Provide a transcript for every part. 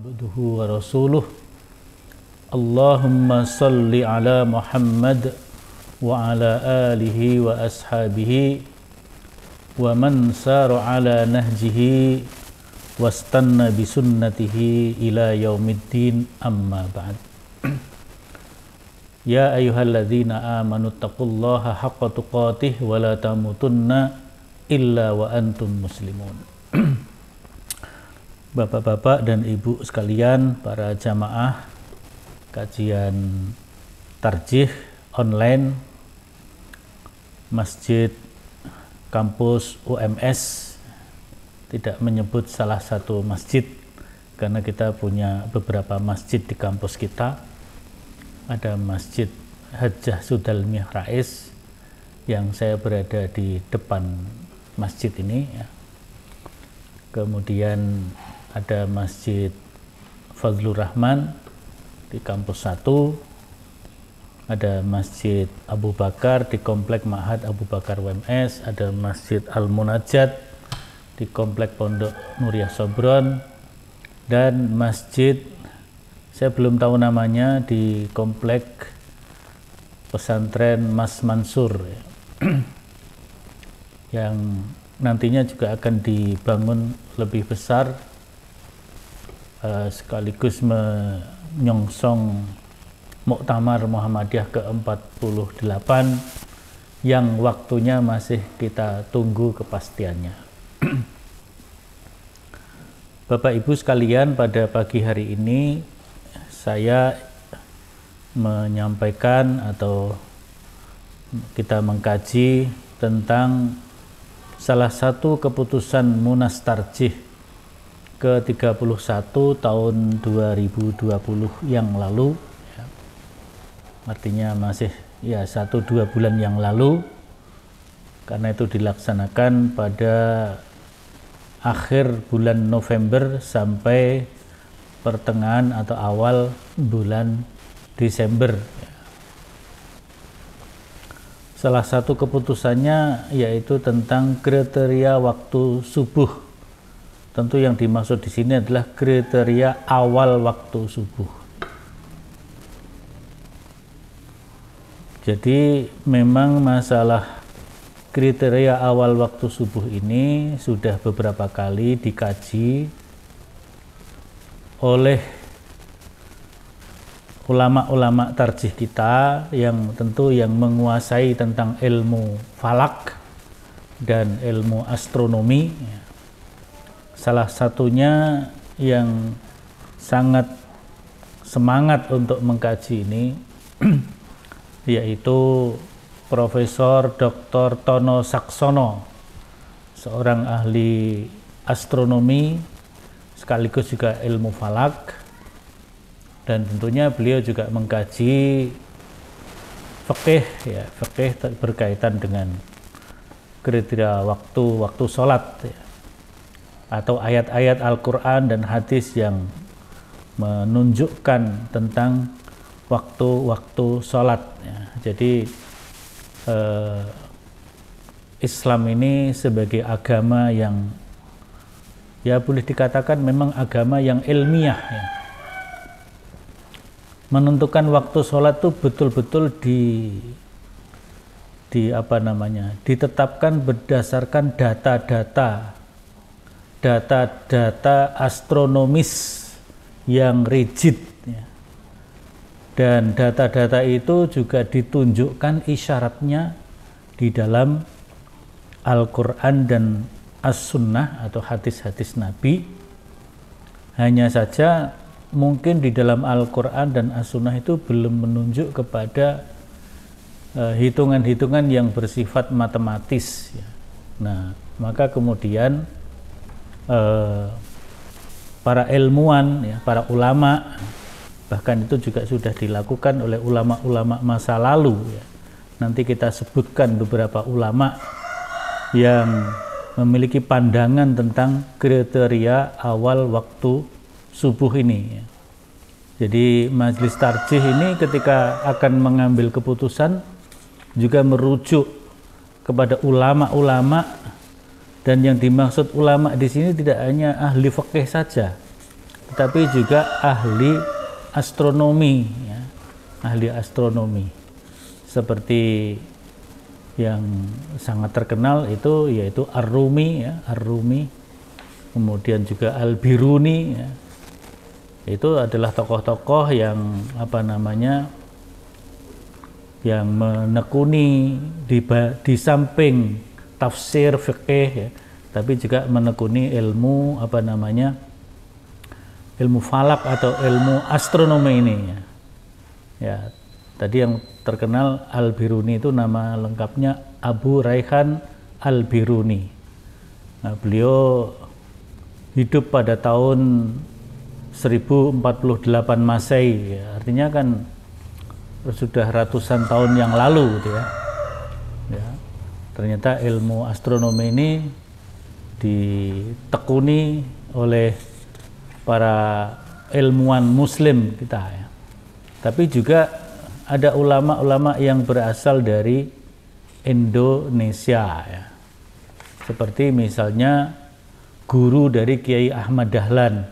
abduhu wa rasuluh Allahumma salli ala Muhammad wa ala alihi wa ashabihi wa man saru ala nahjihi wastanna bi sunnatihi ila yaumiddin amma ba'd Ya ayyuhalladzina amanu taqullaha haqqa tuqatih wa la tamutunna illa wa antum muslimun Bapak-bapak dan Ibu sekalian, para jamaah kajian tarjih online Masjid Kampus UMS tidak menyebut salah satu masjid karena kita punya beberapa masjid di kampus kita. Ada Masjid Hajah Sudal Mihrais yang saya berada di depan masjid ini. Ya. Kemudian ada Masjid Fadlur Rahman di kampus 1 ada Masjid Abu Bakar di Komplek Mahat Abu Bakar WMS, ada Masjid Al Munajat di Komplek Pondok Nuria Sobron dan Masjid saya belum tahu namanya di Komplek Pesantren Mas Mansur yang nantinya juga akan dibangun lebih besar Eh, sekaligus menyongsong Muktamar Muhammadiyah ke-48 yang waktunya masih kita tunggu kepastiannya. Bapak Ibu sekalian, pada pagi hari ini saya menyampaikan atau kita mengkaji tentang salah satu keputusan Munas Tarjih ke-31 tahun 2020 yang lalu artinya masih ya satu dua bulan yang lalu karena itu dilaksanakan pada akhir bulan November sampai pertengahan atau awal bulan Desember salah satu keputusannya yaitu tentang kriteria waktu subuh Tentu yang dimaksud di sini adalah kriteria awal waktu subuh. Jadi memang masalah kriteria awal waktu subuh ini sudah beberapa kali dikaji oleh ulama-ulama tarjih kita yang tentu yang menguasai tentang ilmu falak dan ilmu astronomi. Salah satunya yang sangat semangat untuk mengkaji ini yaitu Profesor Dr. Tono Saksono, seorang ahli astronomi sekaligus juga ilmu falak dan tentunya beliau juga mengkaji fikih ya fikih berkaitan dengan kriteria waktu waktu sholat ya atau ayat-ayat Al-Quran dan hadis yang menunjukkan tentang waktu-waktu sholat. Ya. Jadi eh, Islam ini sebagai agama yang ya boleh dikatakan memang agama yang ilmiah. Ya. Menentukan waktu sholat itu betul-betul di di apa namanya ditetapkan berdasarkan data-data data-data astronomis yang rigid ya. dan data-data itu juga ditunjukkan isyaratnya di dalam Al-Quran dan As-Sunnah atau hadis-hadis Nabi hanya saja mungkin di dalam Al-Quran dan As-Sunnah itu belum menunjuk kepada e, hitungan-hitungan yang bersifat matematis ya. nah maka kemudian Eh, para ilmuwan, ya, para ulama, bahkan itu juga sudah dilakukan oleh ulama-ulama masa lalu. Ya. Nanti kita sebutkan beberapa ulama yang memiliki pandangan tentang kriteria awal waktu subuh ini. Ya. Jadi majelis tarjih ini ketika akan mengambil keputusan juga merujuk kepada ulama-ulama dan yang dimaksud ulama di sini tidak hanya ahli fakih saja, tetapi juga ahli astronomi, ya. ahli astronomi seperti yang sangat terkenal itu yaitu Ar-Rumi ya, ar kemudian juga Al-Biruni ya. itu adalah tokoh-tokoh yang apa namanya yang menekuni di, di samping tafsir fikih ya, tapi juga menekuni ilmu apa namanya ilmu falak atau ilmu astronomi ini ya. ya tadi yang terkenal Al-Biruni itu nama lengkapnya Abu Raihan Al-Biruni nah, beliau hidup pada tahun 1048 Masehi ya. artinya kan sudah ratusan tahun yang lalu gitu ya ternyata ilmu astronomi ini ditekuni oleh para ilmuwan muslim kita ya. Tapi juga ada ulama-ulama yang berasal dari Indonesia ya. Seperti misalnya guru dari Kiai Ahmad Dahlan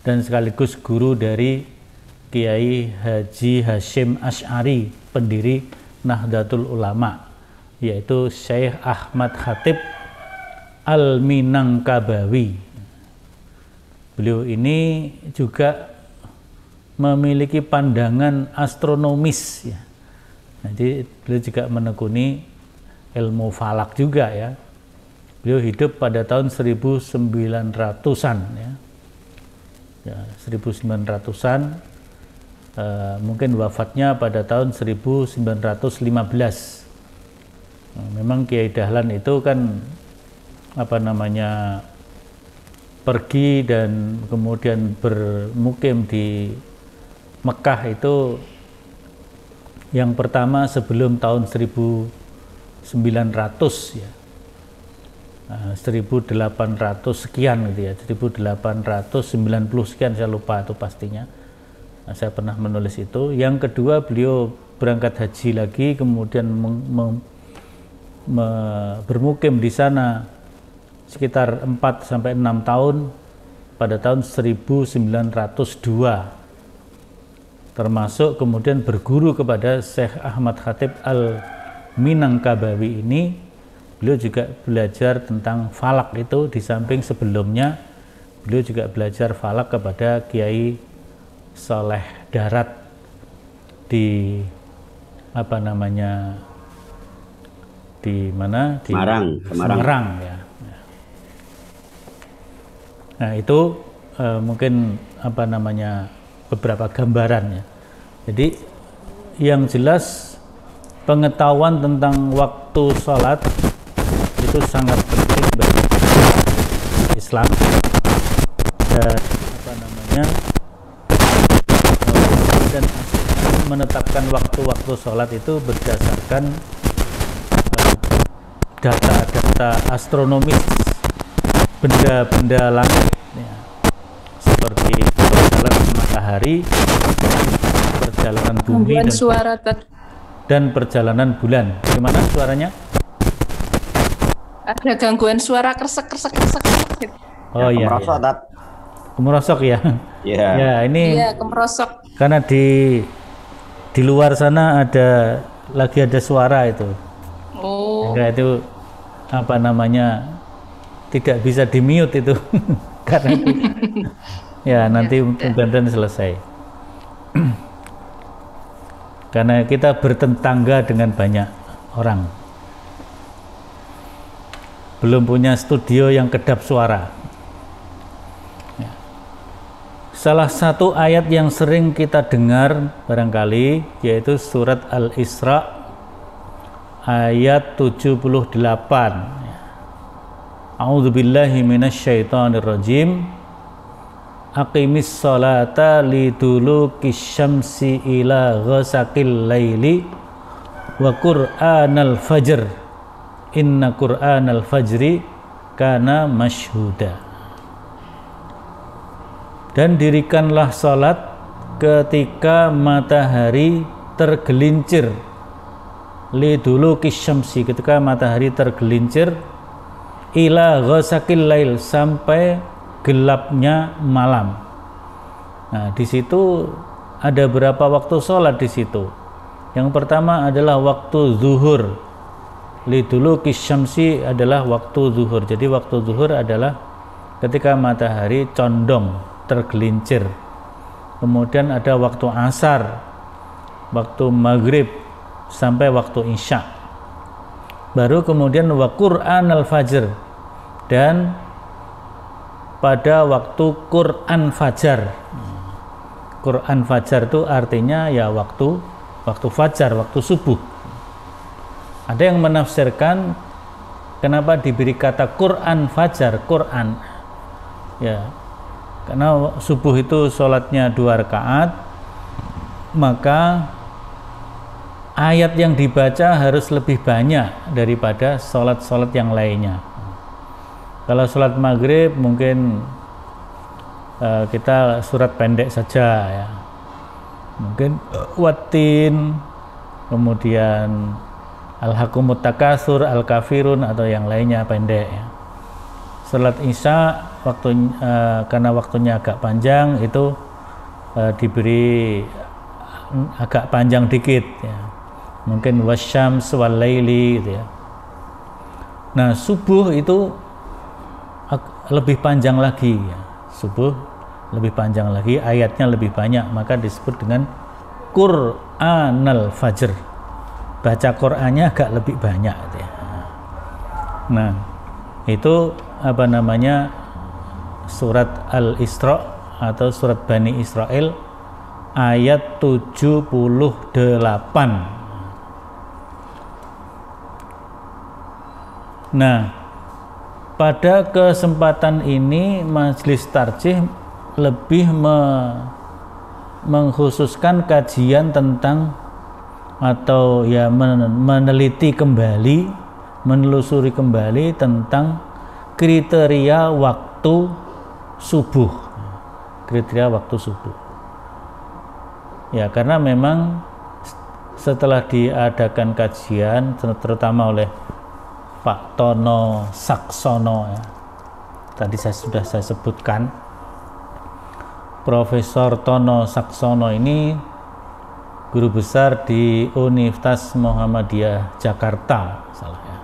dan sekaligus guru dari Kiai Haji Hashim Ash'ari, pendiri Nahdlatul Ulama yaitu Syekh Ahmad Khatib Al-Minangkabawi. Beliau ini juga memiliki pandangan astronomis ya. Jadi beliau juga menekuni ilmu falak juga ya. Beliau hidup pada tahun 1900-an ya. ya 1900-an e, eh, mungkin wafatnya pada tahun 1915 Nah, memang Kiai Dahlan itu kan apa namanya pergi dan kemudian bermukim di Mekah itu yang pertama sebelum tahun 1900 ya. 1800 nah, sekian gitu ya, 1890 sekian saya lupa itu pastinya. Nah, saya pernah menulis itu. Yang kedua beliau berangkat haji lagi kemudian meng, bermukim di sana sekitar 4 sampai 6 tahun pada tahun 1902 termasuk kemudian berguru kepada Syekh Ahmad Khatib Al Minangkabawi ini beliau juga belajar tentang falak itu di samping sebelumnya beliau juga belajar falak kepada Kiai Saleh Darat di apa namanya di mana di Marang, Semarang, Semarang ya. Nah itu e, mungkin apa namanya beberapa gambaran ya Jadi yang jelas pengetahuan tentang waktu sholat itu sangat penting bagi Islam dan apa namanya dan menetapkan waktu-waktu sholat itu berdasarkan data-data astronomis benda-benda langit ya. seperti perjalanan matahari, perjalanan bumi dan suara ter- dan perjalanan bulan. Gimana suaranya? Ada gangguan suara kersek kersek kersek Oh ya, iya. Kemerosok, ya. Kemerosok ya. Iya. Yeah. Ya, ini Iya, kemerosok. Karena di di luar sana ada lagi ada suara itu. Oh. Enggak itu apa namanya tidak bisa di itu karena ya nanti ya, pembantuan selesai karena kita bertentangga dengan banyak orang belum punya studio yang kedap suara ya. salah satu ayat yang sering kita dengar barangkali yaitu surat Al-Isra ayat 78. A'udzubillahi minasyaitonirrajim. Aqimis salata lidulukis syamsi ila ghasaqil laili wa qur'anal fajr. Inna qur'anal fajri kana masyhuda. Dan dirikanlah salat ketika matahari tergelincir dulu kisyamsi ketika matahari tergelincir ila ghasakil lail sampai gelapnya malam. Nah, di situ ada berapa waktu sholat di situ. Yang pertama adalah waktu zuhur. dulu kisyamsi adalah waktu zuhur. Jadi waktu zuhur adalah ketika matahari condong, tergelincir. Kemudian ada waktu asar, waktu maghrib, sampai waktu isya baru kemudian wa Qur'an al-fajr dan pada waktu Qur'an fajar Qur'an fajar itu artinya ya waktu waktu fajar, waktu subuh ada yang menafsirkan kenapa diberi kata Quran fajar Quran ya karena subuh itu sholatnya dua rakaat maka ayat yang dibaca harus lebih banyak daripada sholat-sholat yang lainnya. Kalau sholat maghrib mungkin uh, kita surat pendek saja ya. Mungkin uh, watin, kemudian al-hakumut takasur, al-kafirun atau yang lainnya pendek ya. Sholat isya waktu uh, karena waktunya agak panjang itu uh, diberi agak panjang dikit ya mungkin Washam swalaili gitu ya nah subuh itu lebih panjang lagi ya. subuh lebih panjang lagi ayatnya lebih banyak maka disebut dengan Quranal Fajr baca Qurannya agak lebih banyak gitu ya. nah itu apa namanya surat Al-Isra atau surat Bani Israel ayat 78 Nah, pada kesempatan ini Majelis Tarjih lebih me mengkhususkan kajian tentang atau ya meneliti kembali, menelusuri kembali tentang kriteria waktu subuh. Kriteria waktu subuh. Ya, karena memang setelah diadakan kajian terutama oleh Pak Tono Saksono ya. tadi saya sudah saya sebutkan Profesor Tono Saksono ini guru besar di Universitas Muhammadiyah Jakarta salah ya.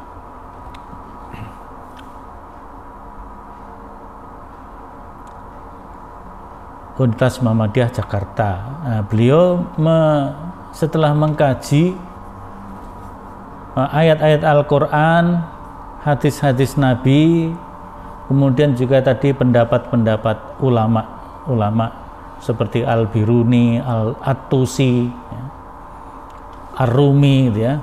Universitas Muhammadiyah Jakarta. Nah, beliau me, setelah mengkaji Eh, ayat-ayat Al-Quran, hadis-hadis Nabi, kemudian juga tadi pendapat-pendapat ulama-ulama seperti Al-Biruni, Al-Atusi, ya. Ar-Rumi gitu ya.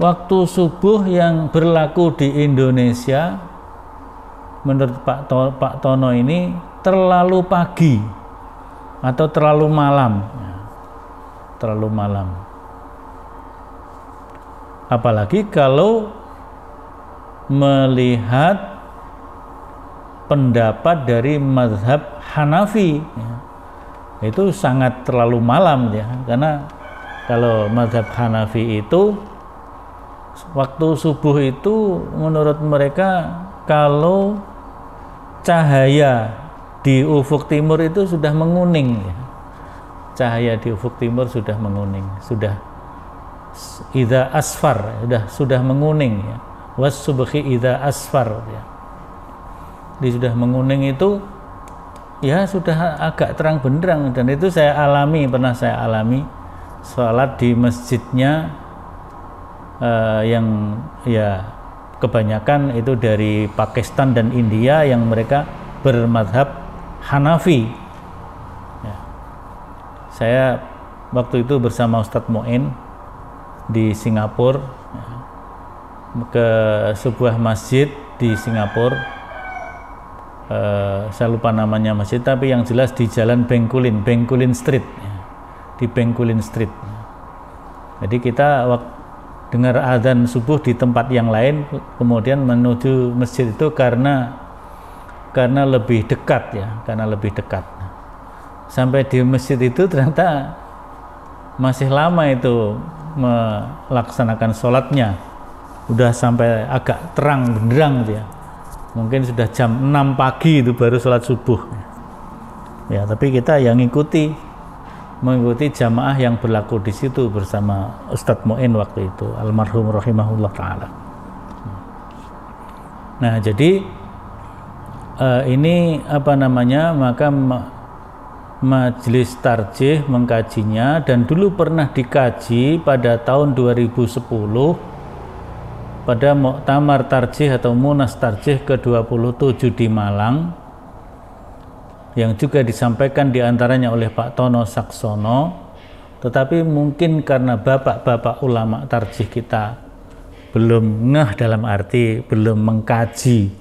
Waktu subuh yang berlaku di Indonesia menurut Pak, to Pak Tono ini terlalu pagi atau terlalu malam. Ya. Terlalu malam apalagi kalau melihat pendapat dari mazhab Hanafi ya. itu sangat terlalu malam ya karena kalau mazhab Hanafi itu waktu subuh itu menurut mereka kalau cahaya di ufuk timur itu sudah menguning ya. cahaya di ufuk timur sudah menguning sudah ida asfar sudah sudah menguning ya was subhi idza asfar ya di sudah menguning itu ya sudah agak terang benderang dan itu saya alami pernah saya alami sholat di masjidnya uh, yang ya kebanyakan itu dari Pakistan dan India yang mereka bermadhab Hanafi ya. saya waktu itu bersama Ustadz Moin di Singapura ke sebuah masjid di Singapura eh, saya lupa namanya masjid tapi yang jelas di Jalan Bengkulin Bengkulin Street ya. di Bengkulin Street jadi kita waktu dengar azan subuh di tempat yang lain kemudian menuju masjid itu karena karena lebih dekat ya karena lebih dekat sampai di masjid itu ternyata masih lama itu melaksanakan sholatnya udah sampai agak terang benderang dia gitu ya. mungkin sudah jam 6 pagi itu baru sholat subuh ya tapi kita yang ngikuti mengikuti jamaah yang berlaku di situ bersama Ustadz Mu'in waktu itu almarhum rahimahullah taala nah jadi eh, ini apa namanya maka majelis tarjih mengkajinya dan dulu pernah dikaji pada tahun 2010 pada Muktamar Tarjih atau Munas Tarjih ke-27 di Malang yang juga disampaikan diantaranya oleh Pak Tono Saksono tetapi mungkin karena bapak-bapak ulama tarjih kita belum ngeh dalam arti belum mengkaji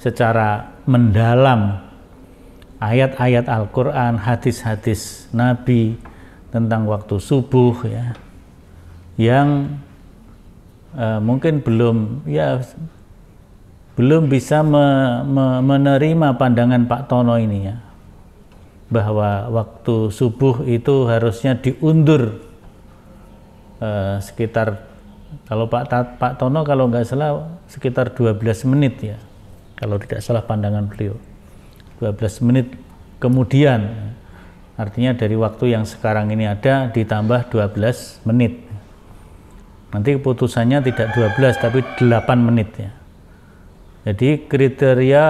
secara mendalam ayat-ayat Al-Quran, hadis-hadis Nabi tentang waktu subuh ya, yang uh, mungkin belum ya belum bisa me, me, menerima pandangan Pak Tono ini ya bahwa waktu subuh itu harusnya diundur uh, sekitar kalau Pak Ta, Pak Tono kalau nggak salah sekitar 12 menit ya kalau tidak salah pandangan beliau. 12 menit kemudian artinya dari waktu yang sekarang ini ada ditambah 12 menit nanti keputusannya tidak 12 tapi 8 menit ya jadi kriteria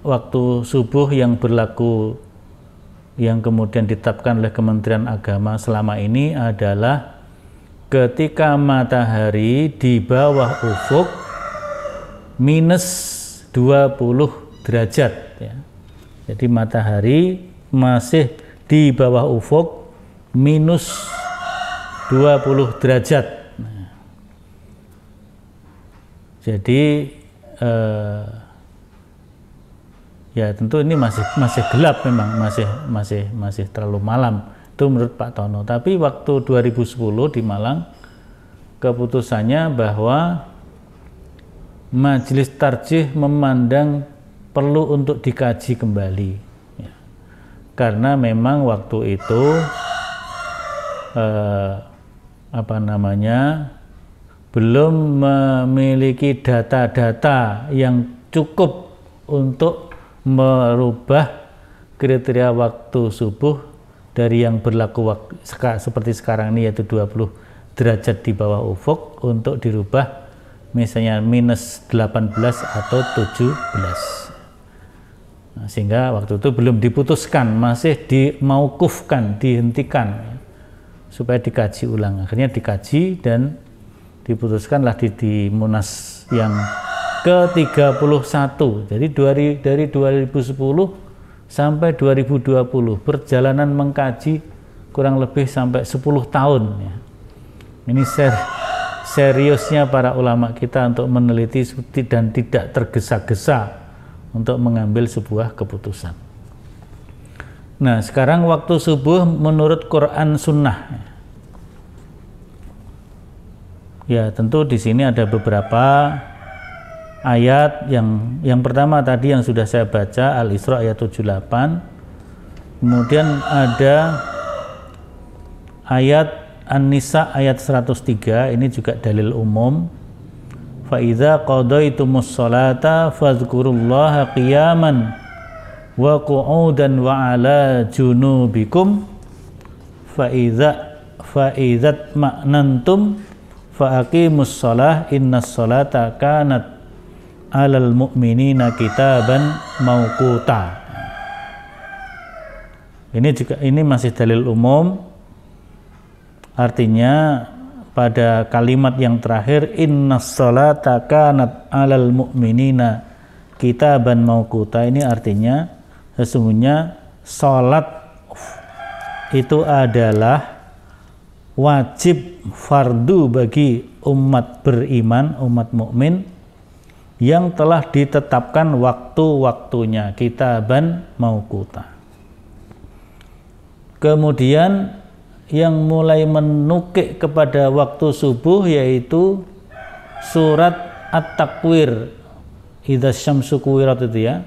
waktu subuh yang berlaku yang kemudian ditetapkan oleh Kementerian Agama selama ini adalah ketika matahari di bawah ufuk minus 20 derajat jadi matahari masih di bawah ufuk minus 20 derajat. Jadi eh, ya tentu ini masih masih gelap memang masih masih masih terlalu malam itu menurut Pak Tono. Tapi waktu 2010 di Malang keputusannya bahwa Majelis Tarjih memandang perlu untuk dikaji kembali ya. karena memang waktu itu eh, apa namanya belum memiliki data-data yang cukup untuk merubah kriteria waktu subuh dari yang berlaku waktu, seperti sekarang ini yaitu 20 derajat di bawah ufuk untuk dirubah misalnya minus 18 atau 17. Nah, sehingga waktu itu belum diputuskan masih dimaukufkan dihentikan supaya dikaji ulang akhirnya dikaji dan diputuskanlah di, di Munas yang ke-31 jadi dari, dari 2010 sampai 2020 perjalanan mengkaji kurang lebih sampai 10 tahun ya. ini ser seriusnya para ulama kita untuk meneliti dan tidak tergesa-gesa untuk mengambil sebuah keputusan. Nah, sekarang waktu subuh menurut Quran Sunnah. Ya, tentu di sini ada beberapa ayat yang yang pertama tadi yang sudah saya baca Al-Isra ayat 78. Kemudian ada ayat An-Nisa ayat 103, ini juga dalil umum فإذا قضيتم الصلاة فاذكروا الله قياما وقعودا وعلى جنوبكم فإذا فإذا اطمأننتم فأقيموا الصلاة إن الصلاة كانت على المؤمنين كتابا موقوتا Ini juga ini masih dalil umum. Artinya pada kalimat yang terakhir inna salata kanat alal mu'minina kitaban mauquta ini artinya sesungguhnya salat itu adalah wajib fardu bagi umat beriman umat mukmin yang telah ditetapkan waktu-waktunya kitaban mauquta kemudian yang mulai menukik kepada waktu subuh yaitu surat At-Takwir Idza Syamsu Kuwirat itu ya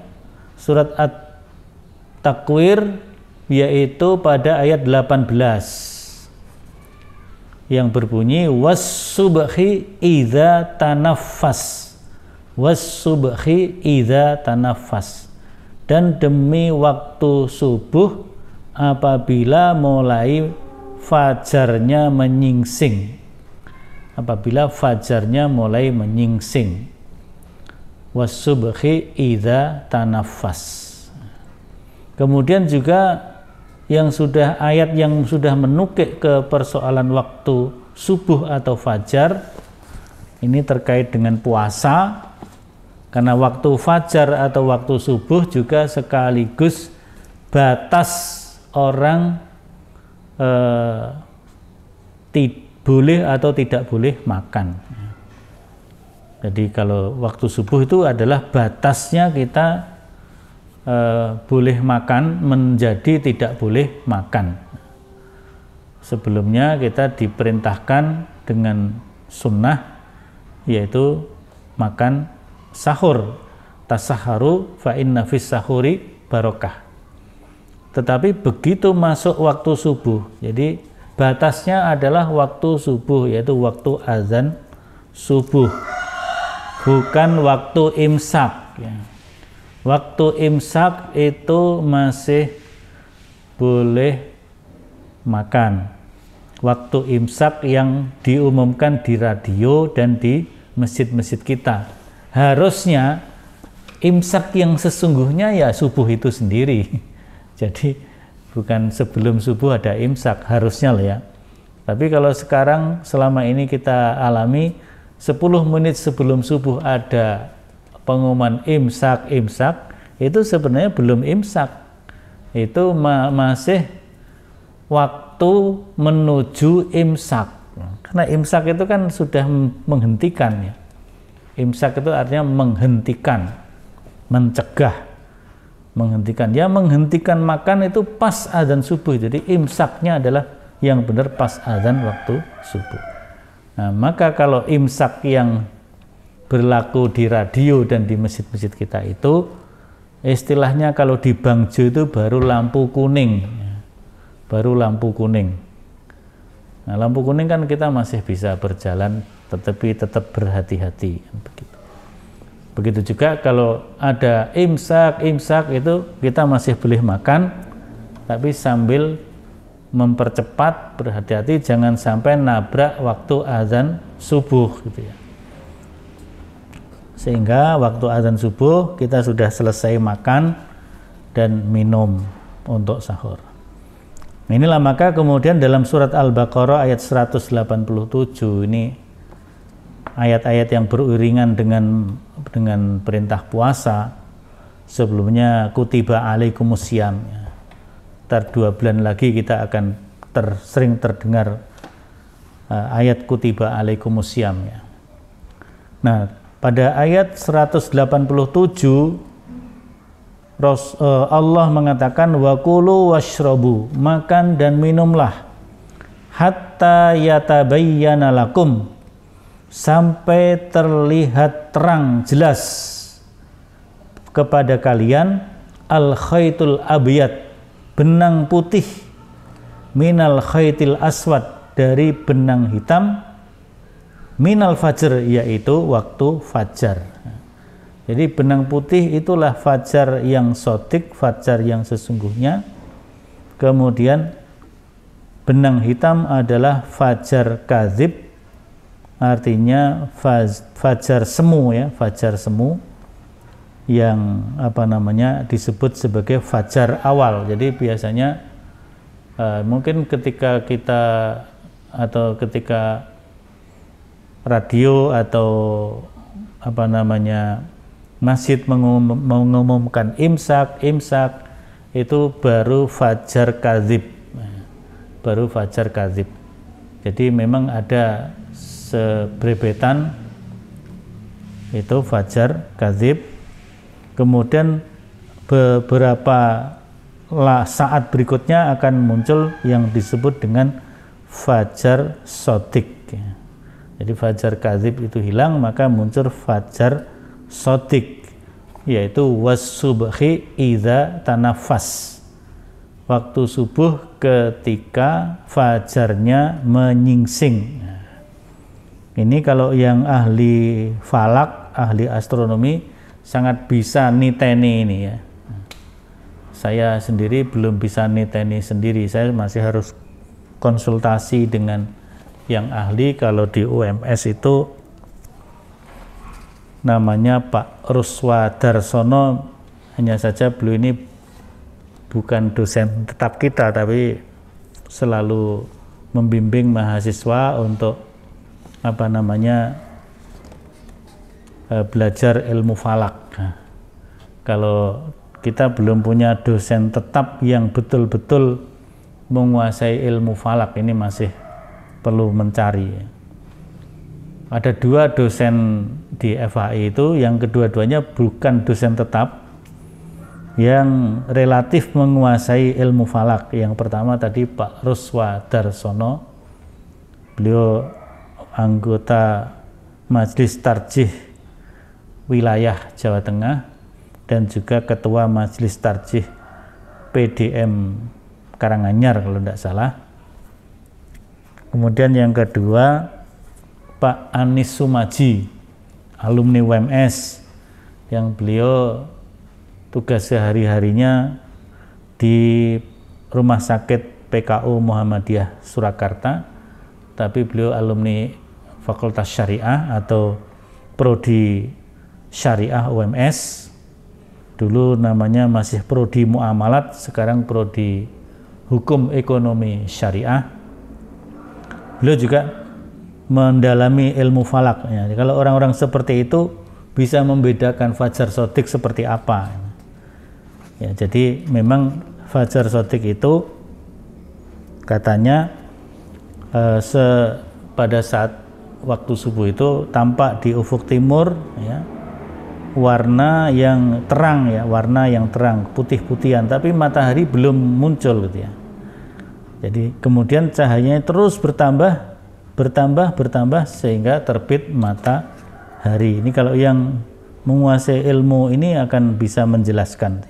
surat At-Takwir yaitu pada ayat 18 yang berbunyi was subhi idha tanafas was subhi idha tanafas dan demi waktu subuh apabila mulai fajarnya menyingsing apabila fajarnya mulai menyingsing wasubhi idha tanafas kemudian juga yang sudah ayat yang sudah menukik ke persoalan waktu subuh atau fajar ini terkait dengan puasa karena waktu fajar atau waktu subuh juga sekaligus batas orang Eh, tidak boleh atau tidak boleh makan. Jadi kalau waktu subuh itu adalah batasnya kita eh, boleh makan menjadi tidak boleh makan. Sebelumnya kita diperintahkan dengan sunnah yaitu makan sahur tasaharu fa'in nafis fis sahuri barokah tetapi begitu masuk waktu subuh, jadi batasnya adalah waktu subuh yaitu waktu azan subuh. Bukan waktu imsak. Ya. Waktu imsak itu masih boleh makan. Waktu imsak yang diumumkan di radio dan di masjid-masjid kita. Harusnya imsak yang sesungguhnya ya subuh itu sendiri. Jadi bukan sebelum subuh ada imsak harusnya lah ya. Tapi kalau sekarang selama ini kita alami 10 menit sebelum subuh ada pengumuman imsak imsak itu sebenarnya belum imsak. Itu ma masih waktu menuju imsak. Karena imsak itu kan sudah menghentikannya. Imsak itu artinya menghentikan, mencegah menghentikan. Ya menghentikan makan itu pas azan subuh. Jadi imsaknya adalah yang benar pas azan waktu subuh. Nah, maka kalau imsak yang berlaku di radio dan di masjid-masjid kita itu istilahnya kalau di Bangjo itu baru lampu kuning. Baru lampu kuning. Nah, lampu kuning kan kita masih bisa berjalan tetapi tetap berhati-hati begitu. Begitu juga kalau ada imsak, imsak itu kita masih boleh makan tapi sambil mempercepat berhati-hati jangan sampai nabrak waktu azan subuh gitu ya. Sehingga waktu azan subuh kita sudah selesai makan dan minum untuk sahur. Inilah maka kemudian dalam surat Al-Baqarah ayat 187 ini ayat-ayat yang beriringan dengan dengan perintah puasa sebelumnya kutiba alaikumusiyam ter dua bulan lagi kita akan tersering terdengar uh, ayat kutiba alaikumusiyam ya. nah pada ayat 187 Ros, uh, Allah mengatakan wakulu washrobu makan dan minumlah hatta yatabayyana lakum sampai terlihat terang jelas kepada kalian al khaitul abiyat benang putih minal khaitil aswad dari benang hitam minal fajar yaitu waktu fajar jadi benang putih itulah fajar yang sotik fajar yang sesungguhnya kemudian benang hitam adalah fajar kazib artinya fajar semu ya fajar semu yang apa namanya disebut sebagai fajar awal jadi biasanya uh, mungkin ketika kita atau ketika radio atau apa namanya masjid mengum, mengumumkan imsak imsak itu baru fajar kazib baru fajar kazib jadi memang ada sebrebetan itu fajar kazib kemudian beberapa saat berikutnya akan muncul yang disebut dengan fajar sotik jadi fajar kazib itu hilang maka muncul fajar sotik yaitu wasubhi ida tanafas waktu subuh ketika fajarnya menyingsing ini kalau yang ahli falak, ahli astronomi sangat bisa niteni ini ya. Saya sendiri belum bisa niteni sendiri, saya masih harus konsultasi dengan yang ahli kalau di UMS itu namanya Pak Ruswa Darsono hanya saja beliau ini bukan dosen tetap kita tapi selalu membimbing mahasiswa untuk apa namanya eh, belajar ilmu falak. Nah, kalau kita belum punya dosen tetap yang betul-betul menguasai ilmu falak ini masih perlu mencari. Ada dua dosen di FHI itu yang kedua-duanya bukan dosen tetap yang relatif menguasai ilmu falak. Yang pertama tadi Pak Ruswa Darsono. Beliau anggota Majelis Tarjih Wilayah Jawa Tengah dan juga Ketua Majelis Tarjih PDM Karanganyar kalau tidak salah. Kemudian yang kedua Pak Anis Sumaji, alumni WMS yang beliau tugas sehari-harinya di Rumah Sakit PKU Muhammadiyah Surakarta, tapi beliau alumni Fakultas Syariah atau Prodi Syariah UMS. Dulu namanya masih Prodi Muamalat, sekarang Prodi Hukum Ekonomi Syariah. Beliau juga mendalami ilmu falak. Ya. Kalau orang-orang seperti itu bisa membedakan fajar sotik seperti apa. Ya, jadi memang fajar sotik itu katanya eh, pada saat waktu subuh itu tampak di ufuk timur ya warna yang terang ya warna yang terang putih-putihan tapi matahari belum muncul gitu ya jadi kemudian cahayanya terus bertambah bertambah bertambah sehingga terbit matahari ini kalau yang menguasai ilmu ini akan bisa menjelaskan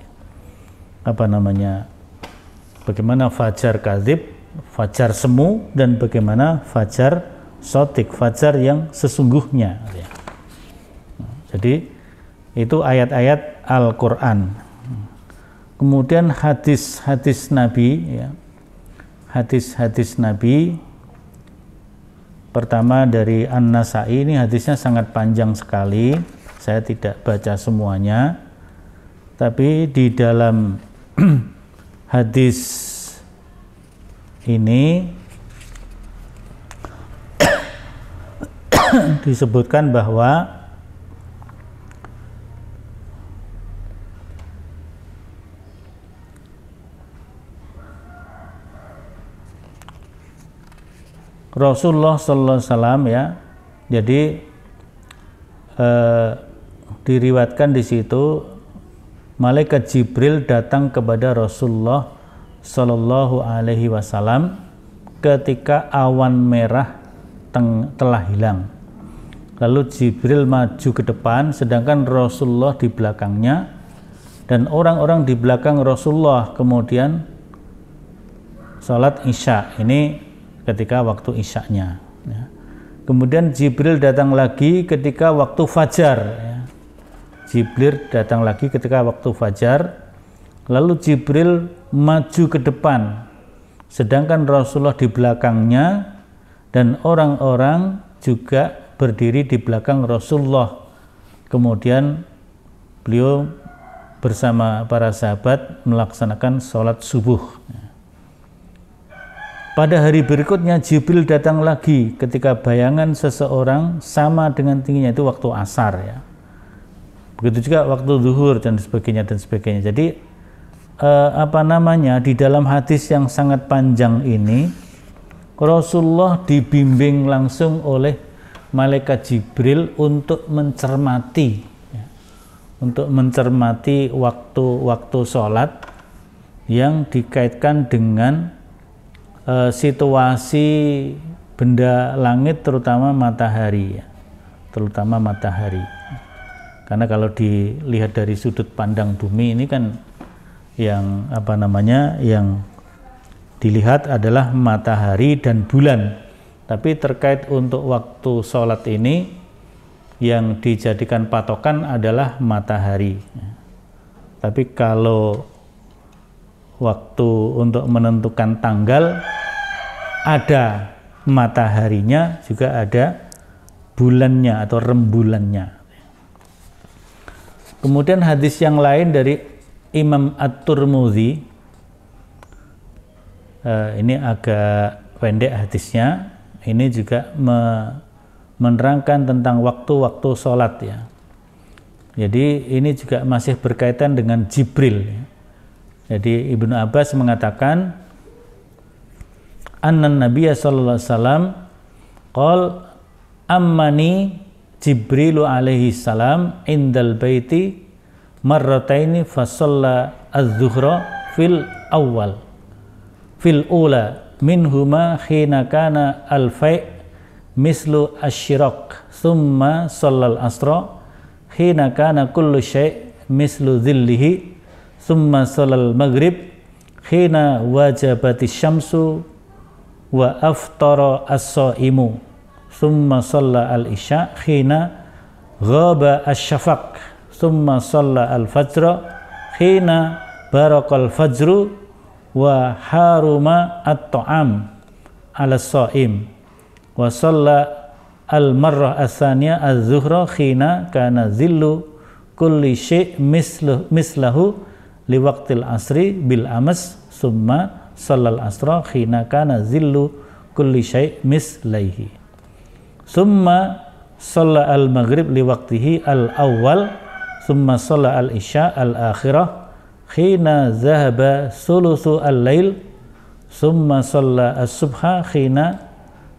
apa namanya bagaimana fajar kadib fajar semu dan bagaimana fajar sotik fajar yang sesungguhnya jadi itu ayat-ayat Al-Quran kemudian hadis-hadis Nabi ya. hadis-hadis Nabi pertama dari An-Nasai ini hadisnya sangat panjang sekali saya tidak baca semuanya tapi di dalam hadis ini disebutkan bahwa Rasulullah Sallallahu Alaihi Wasallam ya, jadi eh, diriwatkan di situ malaikat Jibril datang kepada Rasulullah Sallallahu Alaihi Wasallam ketika awan merah teng telah hilang. Lalu Jibril maju ke depan, sedangkan Rasulullah di belakangnya, dan orang-orang di belakang Rasulullah kemudian sholat Isya. Ini ketika waktu Isyaknya. Ya. Kemudian Jibril datang lagi ketika waktu Fajar. Ya. Jibril datang lagi ketika waktu Fajar. Lalu Jibril maju ke depan, sedangkan Rasulullah di belakangnya, dan orang-orang juga berdiri di belakang Rasulullah. Kemudian beliau bersama para sahabat melaksanakan sholat subuh. Pada hari berikutnya Jibril datang lagi ketika bayangan seseorang sama dengan tingginya itu waktu asar ya. Begitu juga waktu zuhur dan sebagainya dan sebagainya. Jadi eh, apa namanya di dalam hadis yang sangat panjang ini Rasulullah dibimbing langsung oleh malaikat Jibril untuk mencermati ya, untuk mencermati waktu-waktu sholat yang dikaitkan dengan e, situasi benda langit terutama matahari ya terutama matahari karena kalau dilihat dari sudut pandang bumi ini kan yang apa namanya yang dilihat adalah matahari dan bulan tapi terkait untuk waktu sholat ini yang dijadikan patokan adalah matahari. Tapi kalau waktu untuk menentukan tanggal ada mataharinya juga ada bulannya atau rembulannya. Kemudian hadis yang lain dari Imam at turmuzi eh, ini agak pendek hadisnya ini juga me menerangkan tentang waktu-waktu sholat ya. Jadi ini juga masih berkaitan dengan Jibril. Ya. Jadi Ibnu Abbas mengatakan annan Nabiya sallallahu alaihi wasallam qol ammani Jibrilu alaihi salam indal baiti marrataini fasalla az-zuhra fil awal fil ula منهما حين كان الفيء مثل الشراق ثم صلى الأسرى حين كان كل شيء مثل ذله ثم صلى المغرب حين وجبت الشمس وأفطر الصائم ثم صلى العشاء حين غاب الشفق ثم صلى الفجر حين برق الفجر وحرم الطعام على الصائم وصلى المرة الثانية الظهر حين كان ذل كل شيء مثله, مثله لوقت العصر بالأمس ثم صلى العصر حين كان ذل كل شيء مثليه ثم صلى المغرب لوقته الأول ثم صلى العشاء الآخرة khina zahaba sulusu al-lail summa salla as-subha khina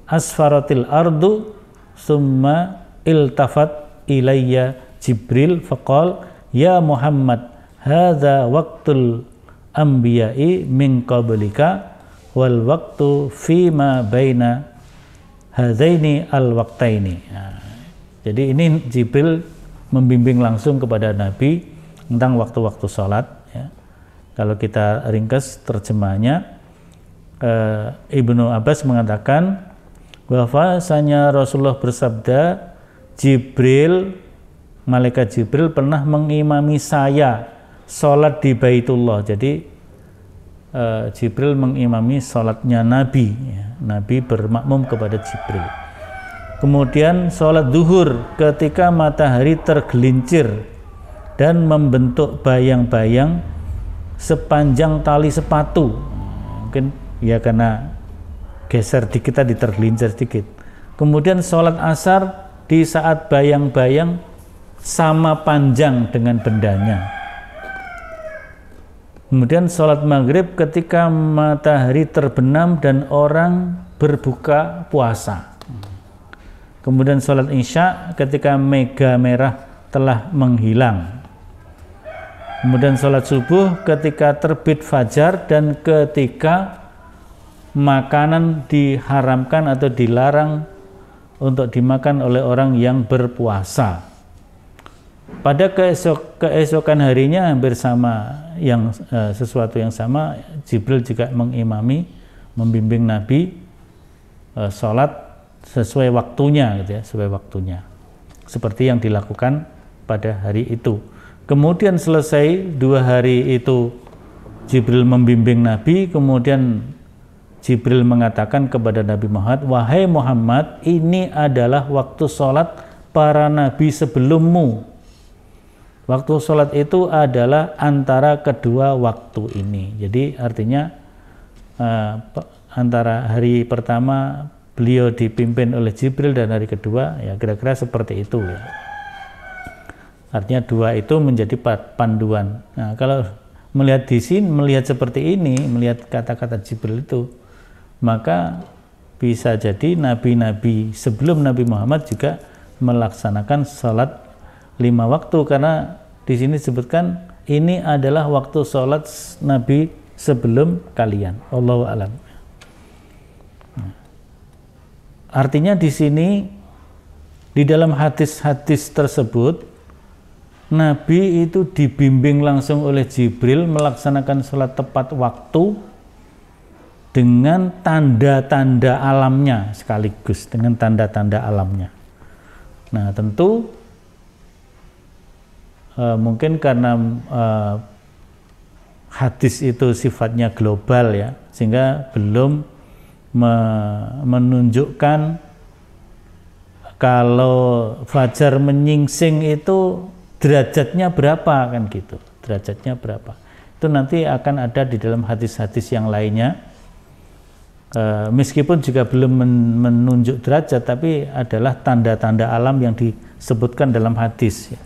asfaratil ardu summa iltafat ilayya Jibril faqal ya Muhammad hadza waqtul anbiya'i min qablika wal waqtu fima baina hadaini al waqtaini nah, jadi ini Jibril membimbing langsung kepada Nabi tentang waktu-waktu salat kalau kita ringkas terjemahnya, e, Ibnu Abbas mengatakan bahwasanya Rasulullah bersabda, Jibril, malaikat Jibril pernah mengimami saya sholat di Baitullah. Jadi e, Jibril mengimami sholatnya Nabi. Ya. Nabi bermakmum kepada Jibril. Kemudian sholat duhur ketika matahari tergelincir dan membentuk bayang-bayang sepanjang tali sepatu mungkin ya karena geser dikit tadi tergelincir sedikit kemudian sholat asar di saat bayang-bayang sama panjang dengan bendanya kemudian sholat maghrib ketika matahari terbenam dan orang berbuka puasa kemudian sholat isya ketika mega merah telah menghilang Kemudian sholat subuh ketika terbit fajar dan ketika makanan diharamkan atau dilarang untuk dimakan oleh orang yang berpuasa. Pada keesok, keesokan harinya hampir sama yang e, sesuatu yang sama Jibril juga mengimami membimbing Nabi e, sholat sesuai waktunya gitu ya, sesuai waktunya. Seperti yang dilakukan pada hari itu. Kemudian selesai dua hari itu Jibril membimbing Nabi, kemudian Jibril mengatakan kepada Nabi Muhammad, Wahai Muhammad, ini adalah waktu sholat para nabi sebelummu. Waktu sholat itu adalah antara kedua waktu ini. Jadi artinya eh, antara hari pertama beliau dipimpin oleh Jibril dan hari kedua ya kira-kira seperti itu ya. Artinya dua itu menjadi panduan. Nah, kalau melihat di sini, melihat seperti ini, melihat kata-kata Jibril itu, maka bisa jadi nabi-nabi sebelum Nabi Muhammad juga melaksanakan sholat lima waktu karena di sini disebutkan ini adalah waktu sholat Nabi sebelum kalian. Allah alam. Nah, artinya di sini di dalam hadis-hadis tersebut Nabi itu dibimbing langsung oleh Jibril melaksanakan sholat tepat waktu dengan tanda-tanda alamnya sekaligus dengan tanda-tanda alamnya. Nah tentu uh, mungkin karena uh, hadis itu sifatnya global ya sehingga belum me menunjukkan kalau fajar menyingsing itu derajatnya berapa kan gitu derajatnya berapa itu nanti akan ada di dalam hadis-hadis yang lainnya e, meskipun juga belum menunjuk derajat tapi adalah tanda-tanda alam yang disebutkan dalam hadis ya.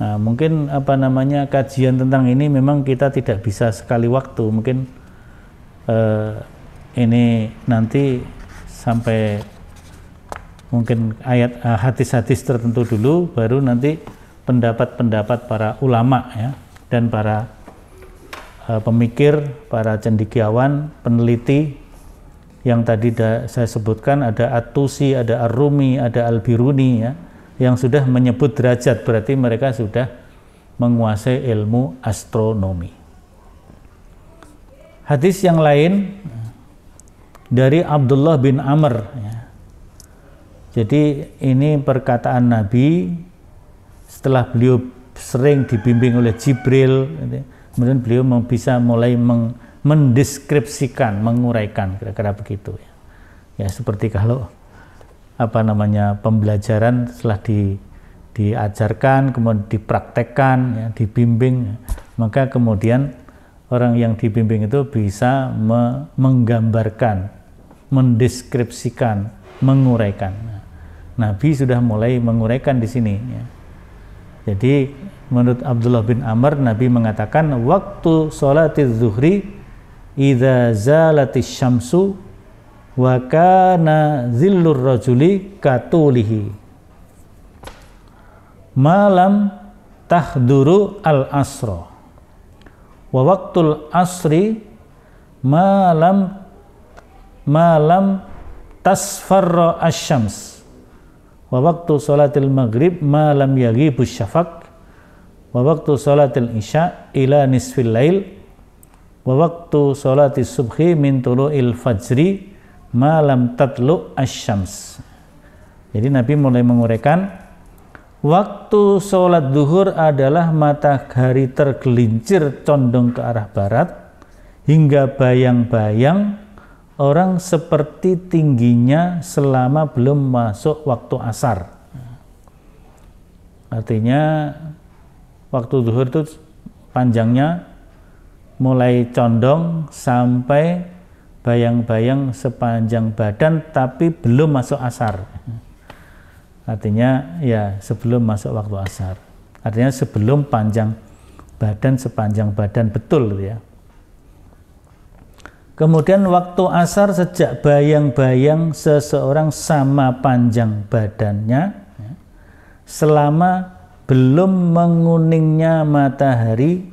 Nah, mungkin apa namanya kajian tentang ini memang kita tidak bisa sekali waktu. Mungkin e, ini nanti sampai mungkin ayat e, hadis-hadis tertentu dulu, baru nanti pendapat-pendapat para ulama ya dan para uh, pemikir, para cendikiawan, peneliti yang tadi da, saya sebutkan ada Atusi, ada Arumi, ada Albiruni ya yang sudah menyebut derajat berarti mereka sudah menguasai ilmu astronomi. Hadis yang lain dari Abdullah bin Amr. Ya. Jadi ini perkataan Nabi setelah beliau sering dibimbing oleh Jibril gitu ya. kemudian beliau bisa mulai meng, mendeskripsikan menguraikan kira-kira begitu ya. ya seperti kalau apa namanya pembelajaran setelah di diajarkan kemudian dipraktekkan ya, dibimbing ya. maka kemudian orang yang dibimbing itu bisa me menggambarkan mendeskripsikan menguraikan nah, Nabi sudah mulai menguraikan di sini ya. Jadi menurut Abdullah bin Amr Nabi mengatakan waktu salat zuhri idza zalatis syamsu wa kana zillur rajuli katulihi malam tahduru al asra wa waktul asri malam malam tasfarra asyams wa waktu salatil maghrib malam yaghibu syafaq wa waktu salatil isya ila nisfil lail wa waktu salatis subhi min tulu'il fajri malam tatlu asyams jadi Nabi mulai menguraikan waktu sholat duhur adalah matahari tergelincir condong ke arah barat hingga bayang-bayang orang seperti tingginya selama belum masuk waktu asar. Artinya waktu zuhur itu panjangnya mulai condong sampai bayang-bayang sepanjang badan tapi belum masuk asar. Artinya ya sebelum masuk waktu asar. Artinya sebelum panjang badan sepanjang badan betul ya. Kemudian waktu asar sejak bayang-bayang seseorang sama panjang badannya selama belum menguningnya matahari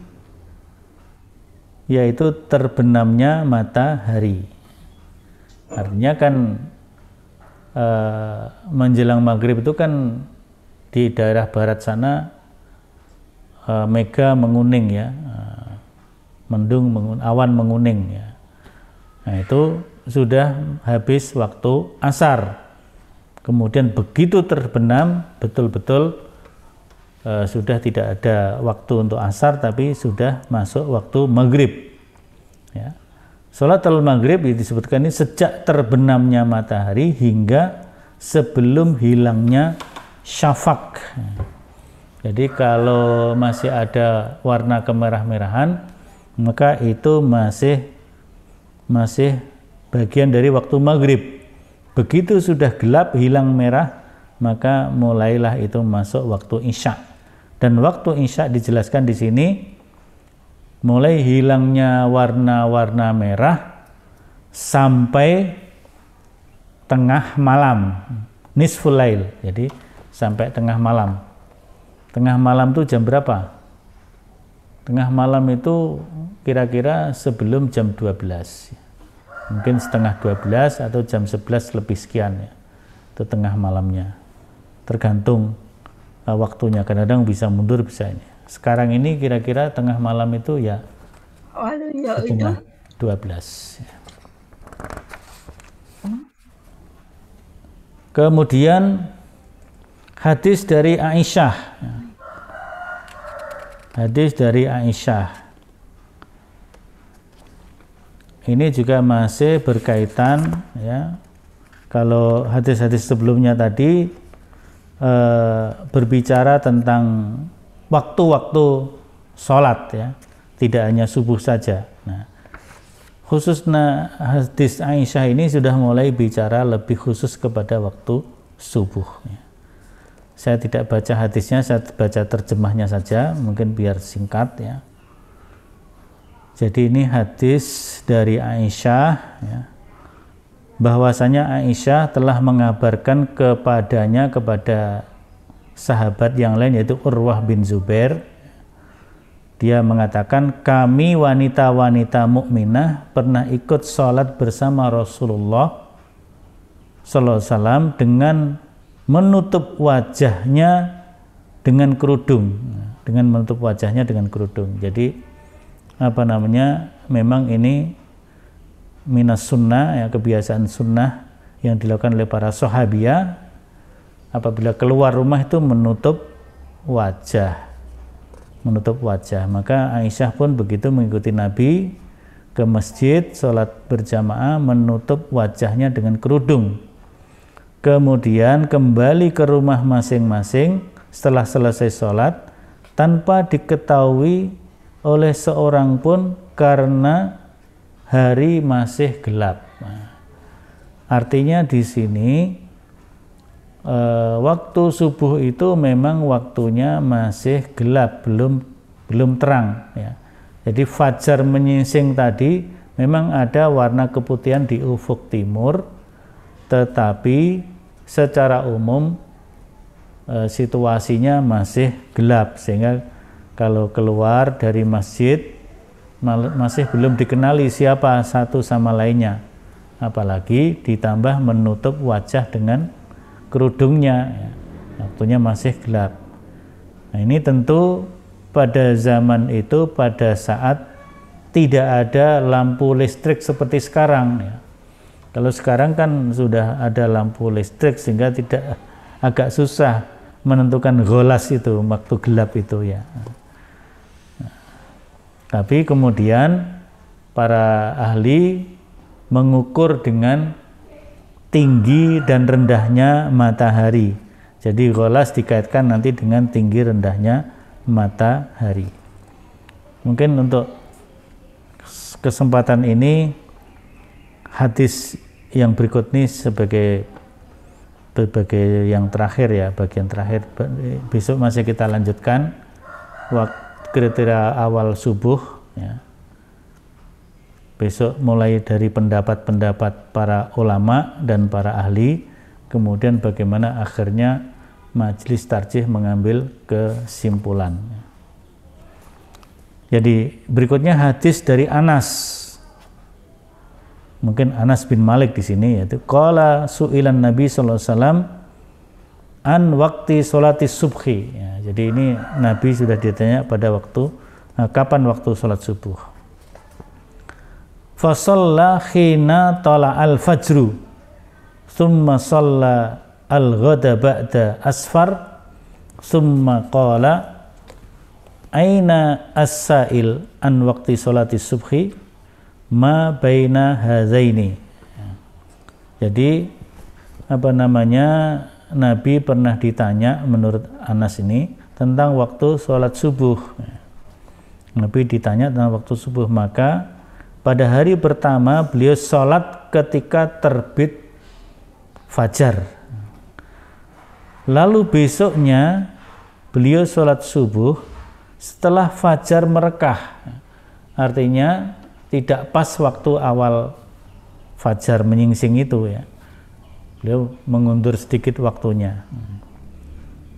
yaitu terbenamnya matahari. Artinya kan e, menjelang maghrib itu kan di daerah barat sana e, mega menguning ya, e, mendung mengun, awan menguning ya Nah itu sudah habis waktu asar. Kemudian begitu terbenam betul-betul e, sudah tidak ada waktu untuk asar tapi sudah masuk waktu maghrib. Ya. Sholat al-maghrib disebutkan ini sejak terbenamnya matahari hingga sebelum hilangnya syafak. Jadi kalau masih ada warna kemerah-merahan maka itu masih masih bagian dari waktu maghrib. Begitu sudah gelap hilang merah, maka mulailah itu masuk waktu isya. Dan waktu isya dijelaskan di sini mulai hilangnya warna-warna merah sampai tengah malam, nisful lail. Jadi sampai tengah malam. Tengah malam itu jam berapa? Tengah malam itu kira-kira sebelum jam 12 mungkin setengah 12 atau jam 11 lebih sekian ya itu tengah malamnya tergantung uh, waktunya kadang-kadang bisa mundur bisa ini sekarang ini kira-kira tengah malam itu ya cuma ya setengah 12 kemudian hadis dari Aisyah hadis dari Aisyah ini juga masih berkaitan ya kalau hadis-hadis sebelumnya tadi e, berbicara tentang waktu-waktu sholat ya tidak hanya subuh saja nah khususnya hadis Aisyah ini sudah mulai bicara lebih khusus kepada waktu subuh ya. saya tidak baca hadisnya saya baca terjemahnya saja mungkin biar singkat ya jadi ini hadis dari Aisyah ya, bahwasanya Aisyah telah mengabarkan kepadanya kepada sahabat yang lain yaitu Urwah bin Zubair. Dia mengatakan kami wanita-wanita mukminah pernah ikut sholat bersama Rasulullah Sallallahu Alaihi Wasallam dengan menutup wajahnya dengan kerudung, ya, dengan menutup wajahnya dengan kerudung. Jadi apa namanya memang ini minas sunnah ya kebiasaan sunnah yang dilakukan oleh para sahabiah apabila keluar rumah itu menutup wajah menutup wajah maka Aisyah pun begitu mengikuti Nabi ke masjid sholat berjamaah menutup wajahnya dengan kerudung kemudian kembali ke rumah masing-masing setelah selesai sholat tanpa diketahui oleh seorang pun karena hari masih gelap. Artinya di sini eh, waktu subuh itu memang waktunya masih gelap, belum belum terang. Ya. Jadi fajar menyingsing tadi memang ada warna keputihan di ufuk timur, tetapi secara umum eh, situasinya masih gelap sehingga kalau keluar dari masjid masih belum dikenali siapa satu sama lainnya apalagi ditambah menutup wajah dengan kerudungnya ya. waktunya masih gelap nah ini tentu pada zaman itu pada saat tidak ada lampu listrik seperti sekarang ya. kalau sekarang kan sudah ada lampu listrik sehingga tidak agak susah menentukan golas itu waktu gelap itu ya tapi kemudian para ahli mengukur dengan tinggi dan rendahnya matahari. Jadi golas dikaitkan nanti dengan tinggi rendahnya matahari. Mungkin untuk kesempatan ini hadis yang berikut ini sebagai sebagai yang terakhir ya, bagian terakhir besok masih kita lanjutkan waktu kriteria awal subuh ya. besok mulai dari pendapat-pendapat para ulama dan para ahli kemudian bagaimana akhirnya majelis tarjih mengambil kesimpulan jadi berikutnya hadis dari Anas mungkin Anas bin Malik di sini yaitu qala su'ilan Nabi sallallahu alaihi wasallam an waktu sholat subhi. Ya, jadi ini Nabi sudah ditanya pada waktu uh, kapan waktu sholat subuh. Fasalla khina tala al fajru, thumma salla al ghada ba'da asfar, thumma qala aina as-sa'il an waktu sholat subhi ma baina hazaini. Ya. Jadi apa namanya Nabi pernah ditanya menurut Anas ini tentang waktu sholat subuh. Nabi ditanya tentang waktu subuh, maka pada hari pertama beliau sholat ketika terbit fajar. Lalu besoknya beliau sholat subuh setelah fajar merekah. Artinya tidak pas waktu awal fajar menyingsing itu ya beliau mengundur sedikit waktunya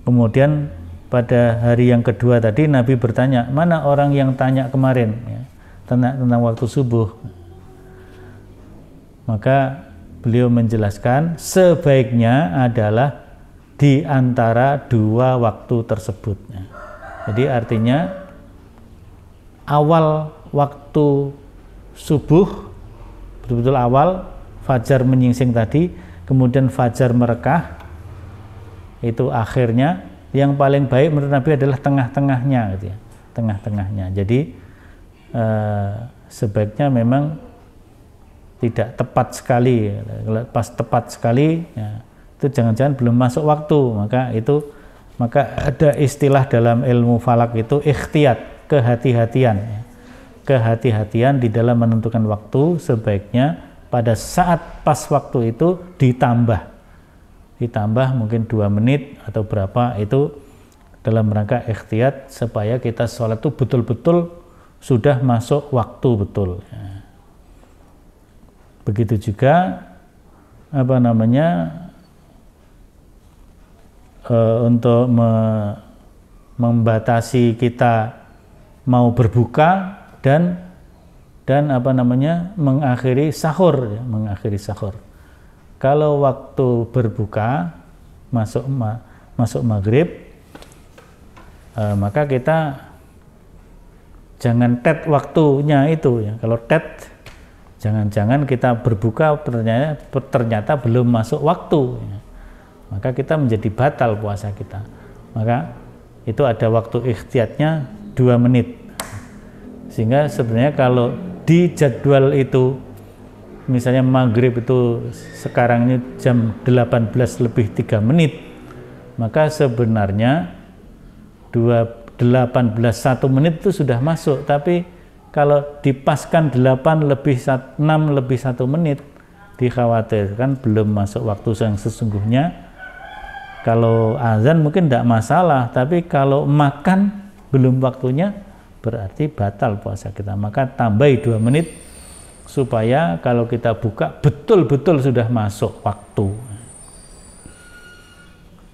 kemudian pada hari yang kedua tadi Nabi bertanya mana orang yang tanya kemarin ya, tentang, tentang waktu subuh maka beliau menjelaskan sebaiknya adalah di antara dua waktu tersebut ya, jadi artinya awal waktu subuh betul-betul awal fajar menyingsing tadi kemudian fajar merekah itu akhirnya yang paling baik menurut Nabi adalah tengah-tengahnya gitu ya tengah-tengahnya jadi eh, sebaiknya memang tidak tepat sekali pas tepat sekali ya, itu jangan-jangan belum masuk waktu maka itu maka ada istilah dalam ilmu falak itu ikhtiat kehati-hatian ya. kehati-hatian di dalam menentukan waktu sebaiknya pada saat pas waktu itu ditambah ditambah mungkin dua menit atau berapa itu dalam rangka ikhtiat supaya kita sholat itu betul-betul sudah masuk waktu betul begitu juga apa namanya e, untuk me, membatasi kita mau berbuka dan dan apa namanya mengakhiri sahur ya, mengakhiri sahur kalau waktu berbuka masuk ma masuk maghrib e, maka kita jangan tet waktunya itu ya kalau tet jangan-jangan kita berbuka ternyata ternyata belum masuk waktu ya. maka kita menjadi batal puasa kita maka itu ada waktu ikhtiatnya dua menit sehingga sebenarnya kalau di jadwal itu misalnya maghrib itu sekarang ini jam 18 lebih 3 menit maka sebenarnya 18 1 menit itu sudah masuk tapi kalau dipaskan 8 lebih 6 lebih 1 menit dikhawatirkan belum masuk waktu yang sesungguhnya kalau azan mungkin tidak masalah tapi kalau makan belum waktunya berarti batal puasa kita. Maka tambahi dua menit supaya kalau kita buka betul-betul sudah masuk waktu.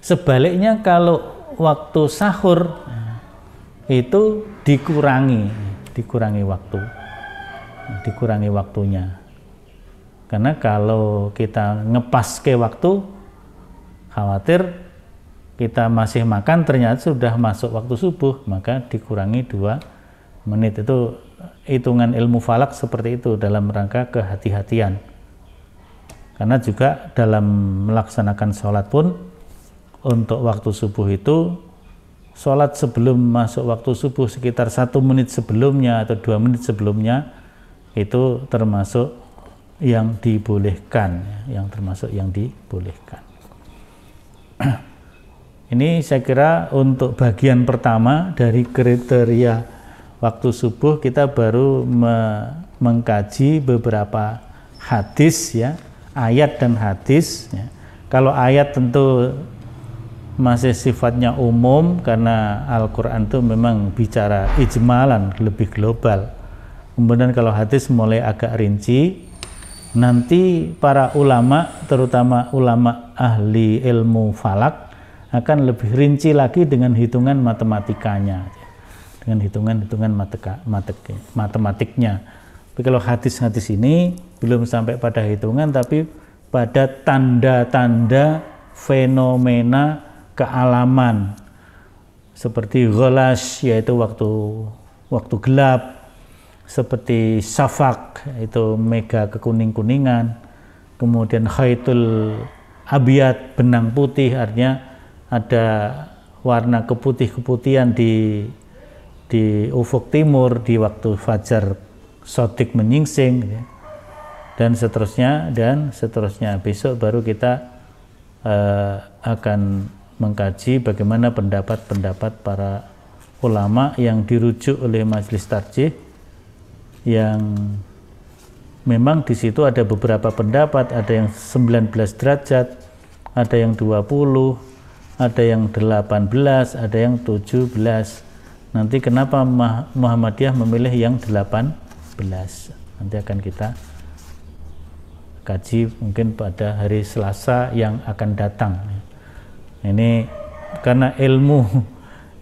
Sebaliknya kalau waktu sahur itu dikurangi, dikurangi waktu, dikurangi waktunya. Karena kalau kita ngepas ke waktu, khawatir kita masih makan ternyata sudah masuk waktu subuh, maka dikurangi dua menit itu hitungan ilmu falak seperti itu dalam rangka kehati-hatian karena juga dalam melaksanakan sholat pun untuk waktu subuh itu sholat sebelum masuk waktu subuh sekitar satu menit sebelumnya atau dua menit sebelumnya itu termasuk yang dibolehkan yang termasuk yang dibolehkan ini saya kira untuk bagian pertama dari kriteria waktu subuh kita baru me mengkaji beberapa hadis ya, ayat dan hadis ya. Kalau ayat tentu masih sifatnya umum karena Al-Qur'an itu memang bicara ijmalan lebih global. Kemudian kalau hadis mulai agak rinci, nanti para ulama terutama ulama ahli ilmu falak akan lebih rinci lagi dengan hitungan matematikanya dengan hitungan-hitungan matematiknya. Tapi kalau hadis-hadis ini belum sampai pada hitungan, tapi pada tanda-tanda fenomena kealaman seperti golas yaitu waktu waktu gelap seperti safak itu mega kekuning kuningan kemudian khaitul abiat benang putih artinya ada warna keputih keputihan di di ufuk timur di waktu fajar sotik menyingsing gitu ya. dan seterusnya dan seterusnya besok baru kita uh, akan mengkaji bagaimana pendapat-pendapat para ulama yang dirujuk oleh majelis tarjih yang memang di situ ada beberapa pendapat ada yang 19 derajat ada yang 20 ada yang 18 ada yang 17 nanti kenapa Muhammadiyah memilih yang 18 nanti akan kita kaji mungkin pada hari Selasa yang akan datang ini karena ilmu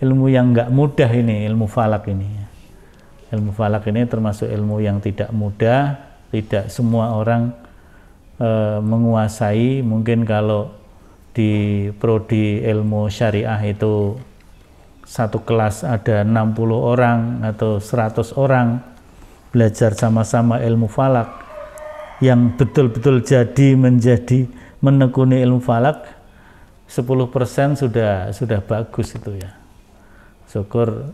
ilmu yang nggak mudah ini ilmu falak ini ilmu falak ini termasuk ilmu yang tidak mudah tidak semua orang e, menguasai mungkin kalau di prodi ilmu syariah itu satu kelas ada 60 orang atau 100 orang belajar sama-sama ilmu falak yang betul-betul jadi menjadi menekuni ilmu falak 10% sudah sudah bagus itu ya syukur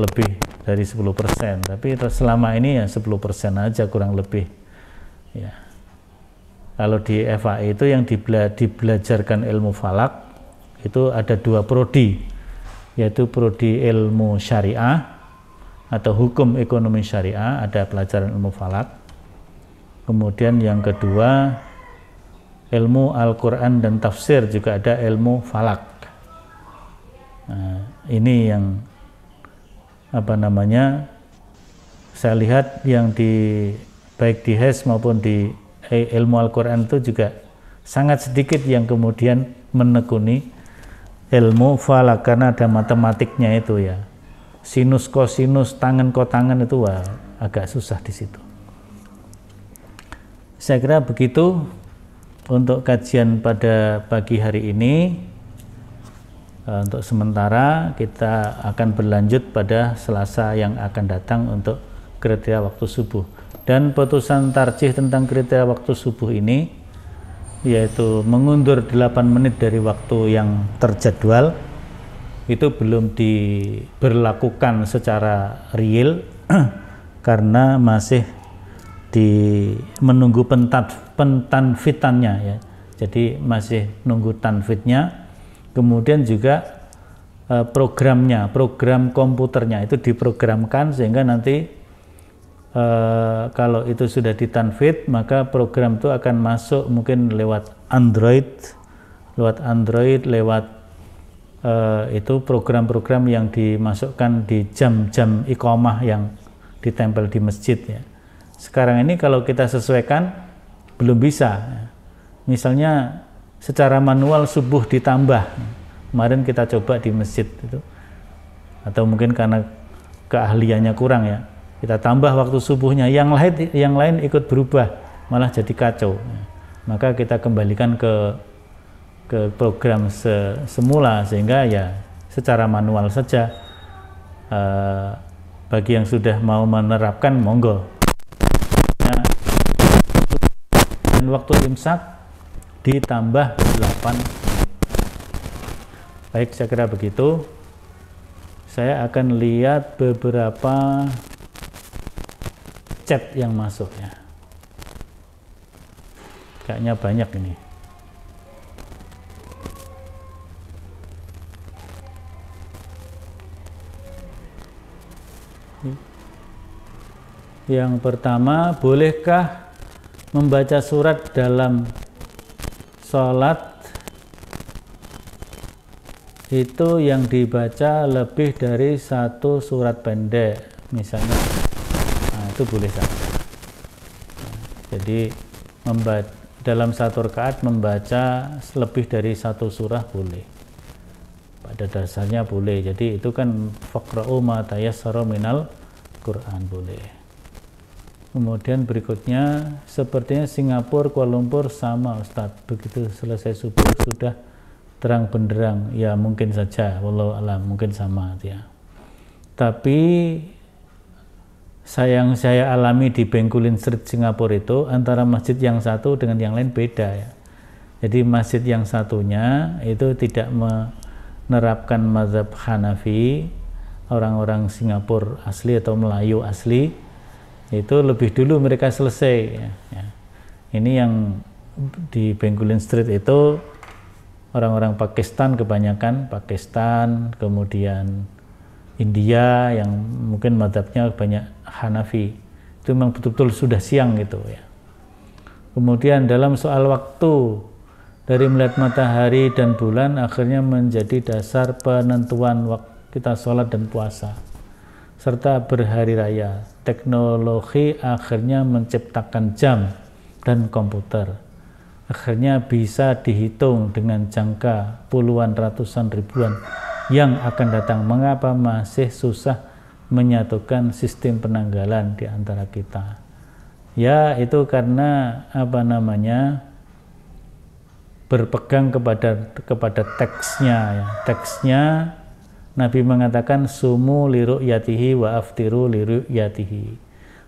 lebih dari 10% tapi selama ini ya 10% aja kurang lebih ya kalau di FAE itu yang dibela dibelajarkan ilmu falak itu ada dua prodi yaitu prodi ilmu syariah atau hukum ekonomi syariah, ada pelajaran ilmu falak. Kemudian yang kedua ilmu Al-Quran dan tafsir juga ada ilmu falak. Nah, ini yang apa namanya saya lihat yang di baik di HES maupun di eh, ilmu Al-Quran itu juga sangat sedikit yang kemudian menekuni ilmu falak karena ada matematiknya itu ya sinus kosinus tangan kotangan itu wah agak susah di situ saya kira begitu untuk kajian pada pagi hari ini eh, untuk sementara kita akan berlanjut pada Selasa yang akan datang untuk kriteria waktu subuh dan putusan tarjih tentang kriteria waktu subuh ini yaitu mengundur 8 menit dari waktu yang terjadwal itu belum diberlakukan secara real karena masih di menunggu pentat fitannya ya. Jadi masih nunggu tanfitnya. Kemudian juga eh, programnya, program komputernya itu diprogramkan sehingga nanti e, kalau itu sudah ditanfit maka program itu akan masuk mungkin lewat Android, lewat Android, lewat e, itu program-program yang dimasukkan di jam-jam ikomah yang ditempel di masjid ya. Sekarang ini kalau kita sesuaikan belum bisa. Misalnya secara manual subuh ditambah. Kemarin kita coba di masjid itu. Atau mungkin karena keahliannya kurang ya kita tambah waktu subuhnya yang lain yang lain ikut berubah malah jadi kacau maka kita kembalikan ke ke program se, semula sehingga ya secara manual saja eh, bagi yang sudah mau menerapkan monggo dan waktu imsak ditambah 8 baik saya kira begitu saya akan lihat beberapa chat yang masuk ya kayaknya banyak ini yang pertama bolehkah membaca surat dalam sholat itu yang dibaca lebih dari satu surat pendek misalnya itu boleh saja jadi membaca dalam satu rakaat membaca lebih dari satu surah boleh pada dasarnya boleh jadi itu kan faqra'u ma tayassara minal Quran boleh kemudian berikutnya sepertinya Singapura Kuala Lumpur sama Ustadz begitu selesai subuh sudah terang benderang ya mungkin saja wallahu alam mungkin sama ya tapi Sayang saya alami di Bengkulin Street Singapura itu antara masjid yang satu dengan yang lain beda ya. Jadi masjid yang satunya itu tidak menerapkan mazhab Hanafi, orang-orang Singapura asli atau Melayu asli itu lebih dulu mereka selesai. Ya. ya. Ini yang di Bengkulin Street itu orang-orang Pakistan kebanyakan Pakistan, kemudian India yang mungkin madhabnya banyak Hanafi itu memang betul-betul sudah siang gitu ya kemudian dalam soal waktu dari melihat matahari dan bulan akhirnya menjadi dasar penentuan waktu kita sholat dan puasa serta berhari raya teknologi akhirnya menciptakan jam dan komputer akhirnya bisa dihitung dengan jangka puluhan ratusan ribuan yang akan datang. Mengapa masih susah menyatukan sistem penanggalan di antara kita? Ya, itu karena apa namanya? berpegang kepada kepada teksnya ya. Teksnya Nabi mengatakan sumu liru yatihi wa aftiru liru yatihi.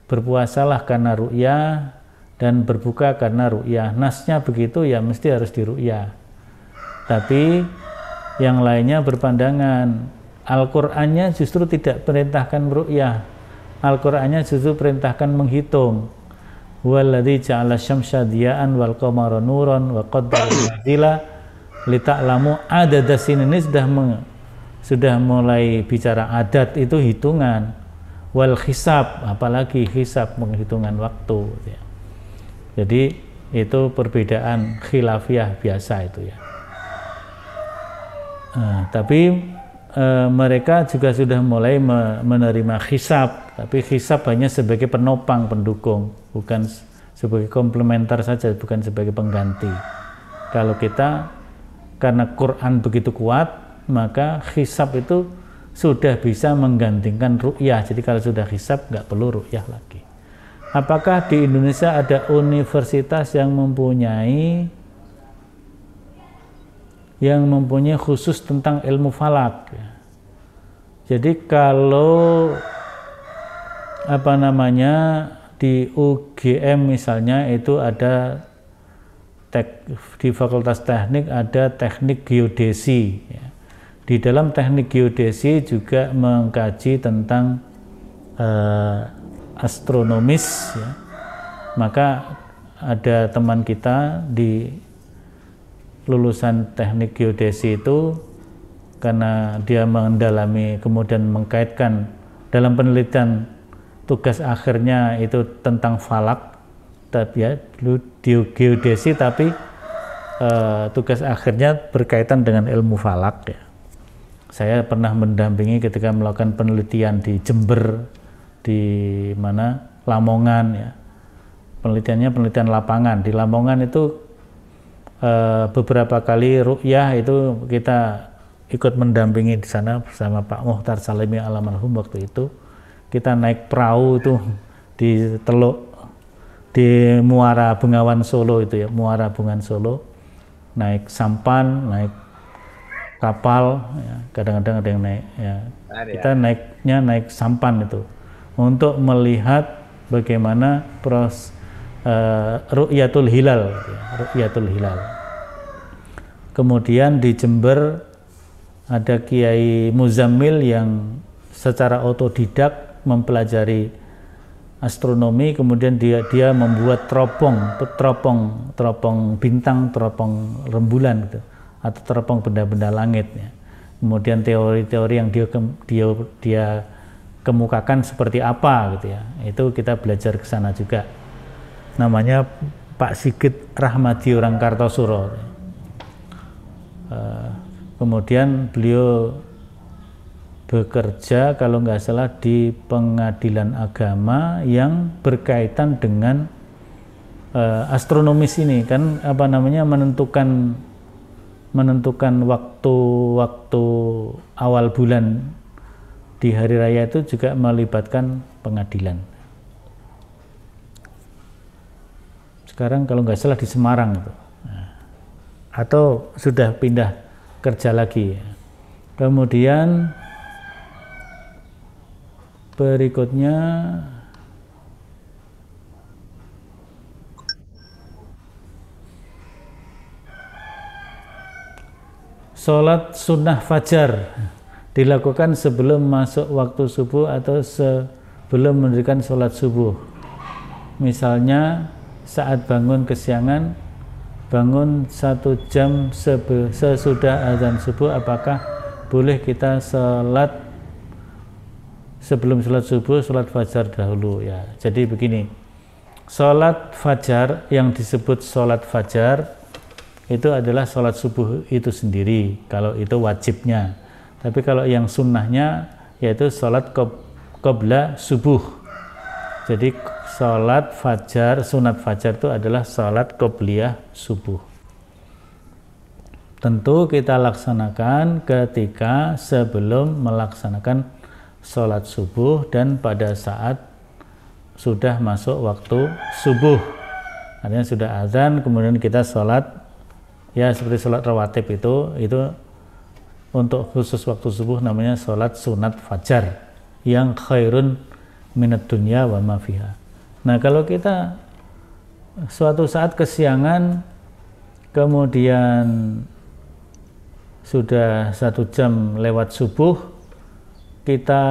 Berpuasalah karena ru'ya dan berbuka karena ru'ya. Nasnya begitu ya mesti harus ru'ya. Tapi yang lainnya berpandangan. Al-Qur'annya justru tidak perintahkan ru'yah. Al-Qur'annya justru perintahkan menghitung. Walladzi ja'ala syamsa dia'an wal qamara nuran wa qaddara manzila lita'lamu adada sinin sudah sudah mulai bicara adat itu hitungan wal hisab apalagi hisab penghitungan waktu gitu ya. jadi itu perbedaan khilafiyah biasa itu ya Nah, tapi e, mereka juga sudah mulai me, menerima hisap, tapi hisap hanya sebagai penopang pendukung, bukan sebagai komplementer saja, bukan sebagai pengganti. Kalau kita karena Quran begitu kuat, maka hisap itu sudah bisa menggantikan ruqyah. Jadi kalau sudah hisap nggak perlu rukyah lagi. Apakah di Indonesia ada universitas yang mempunyai yang mempunyai khusus tentang ilmu falak. Jadi kalau apa namanya di UGM misalnya itu ada tek, di Fakultas Teknik ada teknik geodesi. Di dalam teknik geodesi juga mengkaji tentang eh, astronomis. Ya. Maka ada teman kita di lulusan teknik geodesi itu karena dia mendalami kemudian mengkaitkan dalam penelitian tugas akhirnya itu tentang falak tapi ya geodesi tapi uh, tugas akhirnya berkaitan dengan ilmu falak ya. Saya pernah mendampingi ketika melakukan penelitian di Jember di mana Lamongan ya. Penelitiannya penelitian lapangan di Lamongan itu Eh, beberapa kali rukyah itu kita ikut mendampingi di sana bersama Pak Muhtar Salimi almarhum waktu itu kita naik perahu itu di Teluk di Muara Bengawan Solo itu ya Muara Bungan Solo naik sampan naik kapal ya. kadang-kadang ya, ada yang naik ya. ya kita naiknya naik sampan itu untuk melihat bagaimana proses uh, Ru'yatul Hilal Ru'yatul Hilal kemudian di Jember ada Kiai Muzamil yang secara otodidak mempelajari astronomi kemudian dia dia membuat teropong teropong teropong bintang teropong rembulan gitu atau teropong benda-benda langit ya. kemudian teori-teori yang dia dia dia kemukakan seperti apa gitu ya itu kita belajar ke sana juga namanya Pak Sigit Rahmadi orang Kartosuro eh, kemudian beliau bekerja kalau nggak salah di pengadilan agama yang berkaitan dengan uh, astronomis ini kan apa namanya menentukan menentukan waktu-waktu awal bulan di hari raya itu juga melibatkan pengadilan. sekarang kalau nggak salah di Semarang itu atau sudah pindah kerja lagi kemudian berikutnya Sholat sunnah fajar dilakukan sebelum masuk waktu subuh atau sebelum mendirikan sholat subuh. Misalnya saat bangun kesiangan, bangun satu jam sesudah azan subuh, apakah boleh kita sholat sebelum sholat subuh, sholat fajar dahulu ya. Jadi begini, sholat fajar yang disebut sholat fajar itu adalah sholat subuh itu sendiri, kalau itu wajibnya. Tapi kalau yang sunnahnya yaitu sholat qobla subuh. Jadi sholat fajar, sunat fajar itu adalah sholat qobliyah subuh. Tentu kita laksanakan ketika sebelum melaksanakan sholat subuh dan pada saat sudah masuk waktu subuh. Artinya sudah azan, kemudian kita sholat, ya seperti sholat rawatib itu, itu untuk khusus waktu subuh namanya sholat sunat fajar yang khairun minat dunia wa mafiha Nah, kalau kita suatu saat kesiangan, kemudian sudah satu jam lewat subuh, kita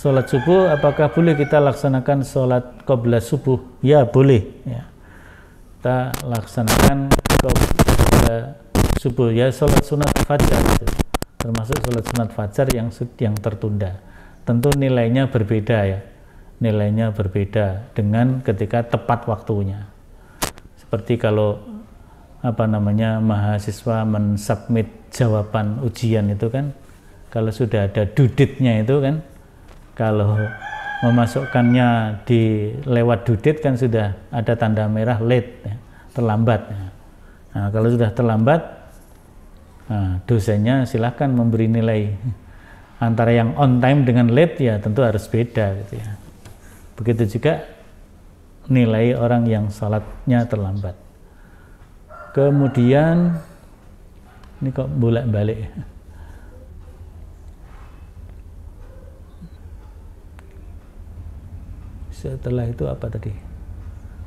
sholat subuh, apakah boleh kita laksanakan sholat qobla subuh? Ya, boleh. Ya. Kita laksanakan qobla subuh, ya sholat sunat fajar, termasuk sholat sunat fajar yang yang tertunda. Tentu nilainya berbeda ya nilainya berbeda dengan ketika tepat waktunya. Seperti kalau apa namanya mahasiswa mensubmit jawaban ujian itu kan kalau sudah ada duditnya itu kan kalau memasukkannya di lewat dudit kan sudah ada tanda merah late ya, terlambat ya. nah, kalau sudah terlambat nah, dosennya silahkan memberi nilai antara yang on time dengan late ya tentu harus beda gitu ya Begitu juga nilai orang yang salatnya terlambat. Kemudian ini kok bolak-balik. Ya? Setelah itu apa tadi?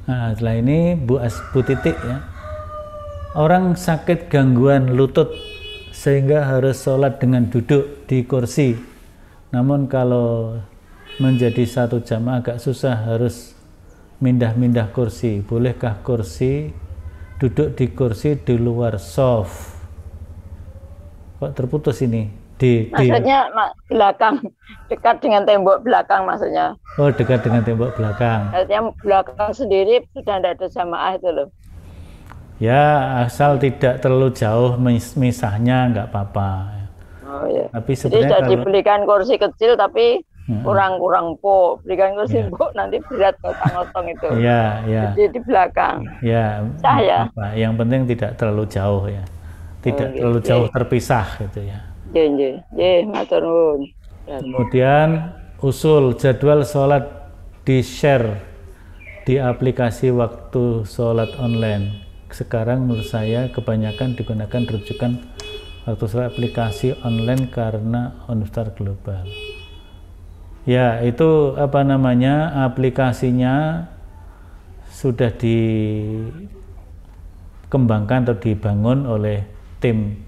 Nah, setelah ini Bu As Titik ya. Orang sakit gangguan lutut sehingga harus sholat dengan duduk di kursi. Namun kalau menjadi satu jamaah agak susah harus mindah-mindah kursi. Bolehkah kursi duduk di kursi di luar soft? Kok terputus ini? di maksudnya belakang dekat dengan tembok belakang maksudnya oh dekat dengan tembok belakang maksudnya belakang sendiri sudah tidak ada jamaah itu loh ya asal tidak terlalu jauh mis misahnya nggak apa-apa oh, iya. tapi sebenarnya Jadi, kalau... dibelikan kursi kecil tapi kurang-kurang hmm. po berikan ku sing yeah. Iya. nanti berat ngotong-ngotong itu ya ya jadi di belakang ya saya apa, yang penting tidak terlalu jauh ya tidak oh, iya. terlalu yeah. jauh iya. terpisah gitu ya iya iya iya matur nuwun kemudian usul jadwal sholat di share di aplikasi waktu sholat online sekarang menurut saya kebanyakan digunakan rujukan waktu sholat aplikasi online karena onstar global Ya, itu apa namanya? aplikasinya sudah dikembangkan atau dibangun oleh tim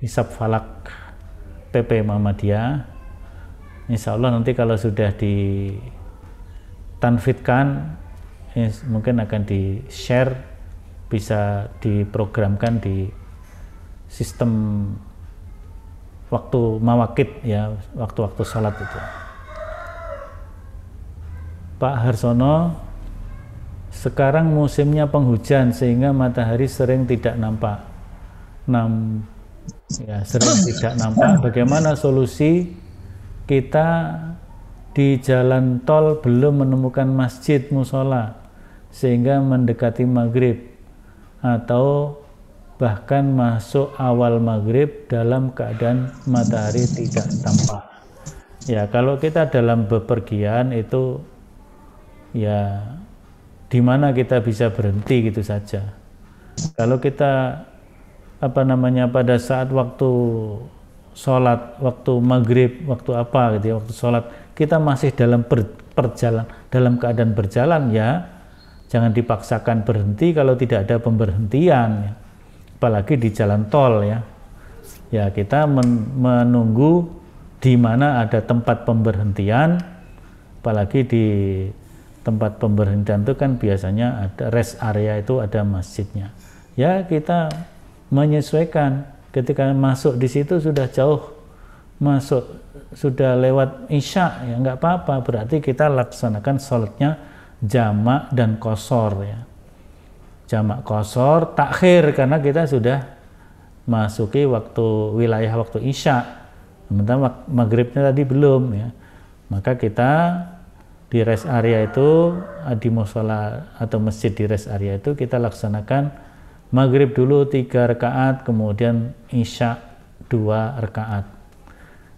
Hisab Falak PP Muhammadiyah. Insya Allah nanti kalau sudah ditanfitkan, mungkin akan di-share, bisa diprogramkan di sistem waktu mawakit ya, waktu-waktu sholat itu. Pak Harsono sekarang musimnya penghujan sehingga matahari sering tidak nampak. Nam, ya sering tidak nampak. Bagaimana solusi kita di jalan tol belum menemukan masjid musola sehingga mendekati maghrib atau bahkan masuk awal maghrib dalam keadaan matahari tidak tampak. Ya kalau kita dalam bepergian itu ya di mana kita bisa berhenti gitu saja. Kalau kita apa namanya pada saat waktu sholat, waktu maghrib, waktu apa gitu ya, waktu sholat kita masih dalam per, perjalan, dalam keadaan berjalan ya, jangan dipaksakan berhenti kalau tidak ada pemberhentian, apalagi di jalan tol ya. Ya kita men, menunggu di mana ada tempat pemberhentian, apalagi di tempat pemberhentian itu kan biasanya ada rest area itu ada masjidnya. Ya kita menyesuaikan ketika masuk di situ sudah jauh masuk sudah lewat isya ya nggak apa-apa berarti kita laksanakan sholatnya jamak dan kosor ya jamak kosor takhir karena kita sudah masuki waktu wilayah waktu isya sementara maghribnya tadi belum ya maka kita di rest area itu di musola atau masjid di rest area itu kita laksanakan maghrib dulu tiga rekaat kemudian isya dua rekaat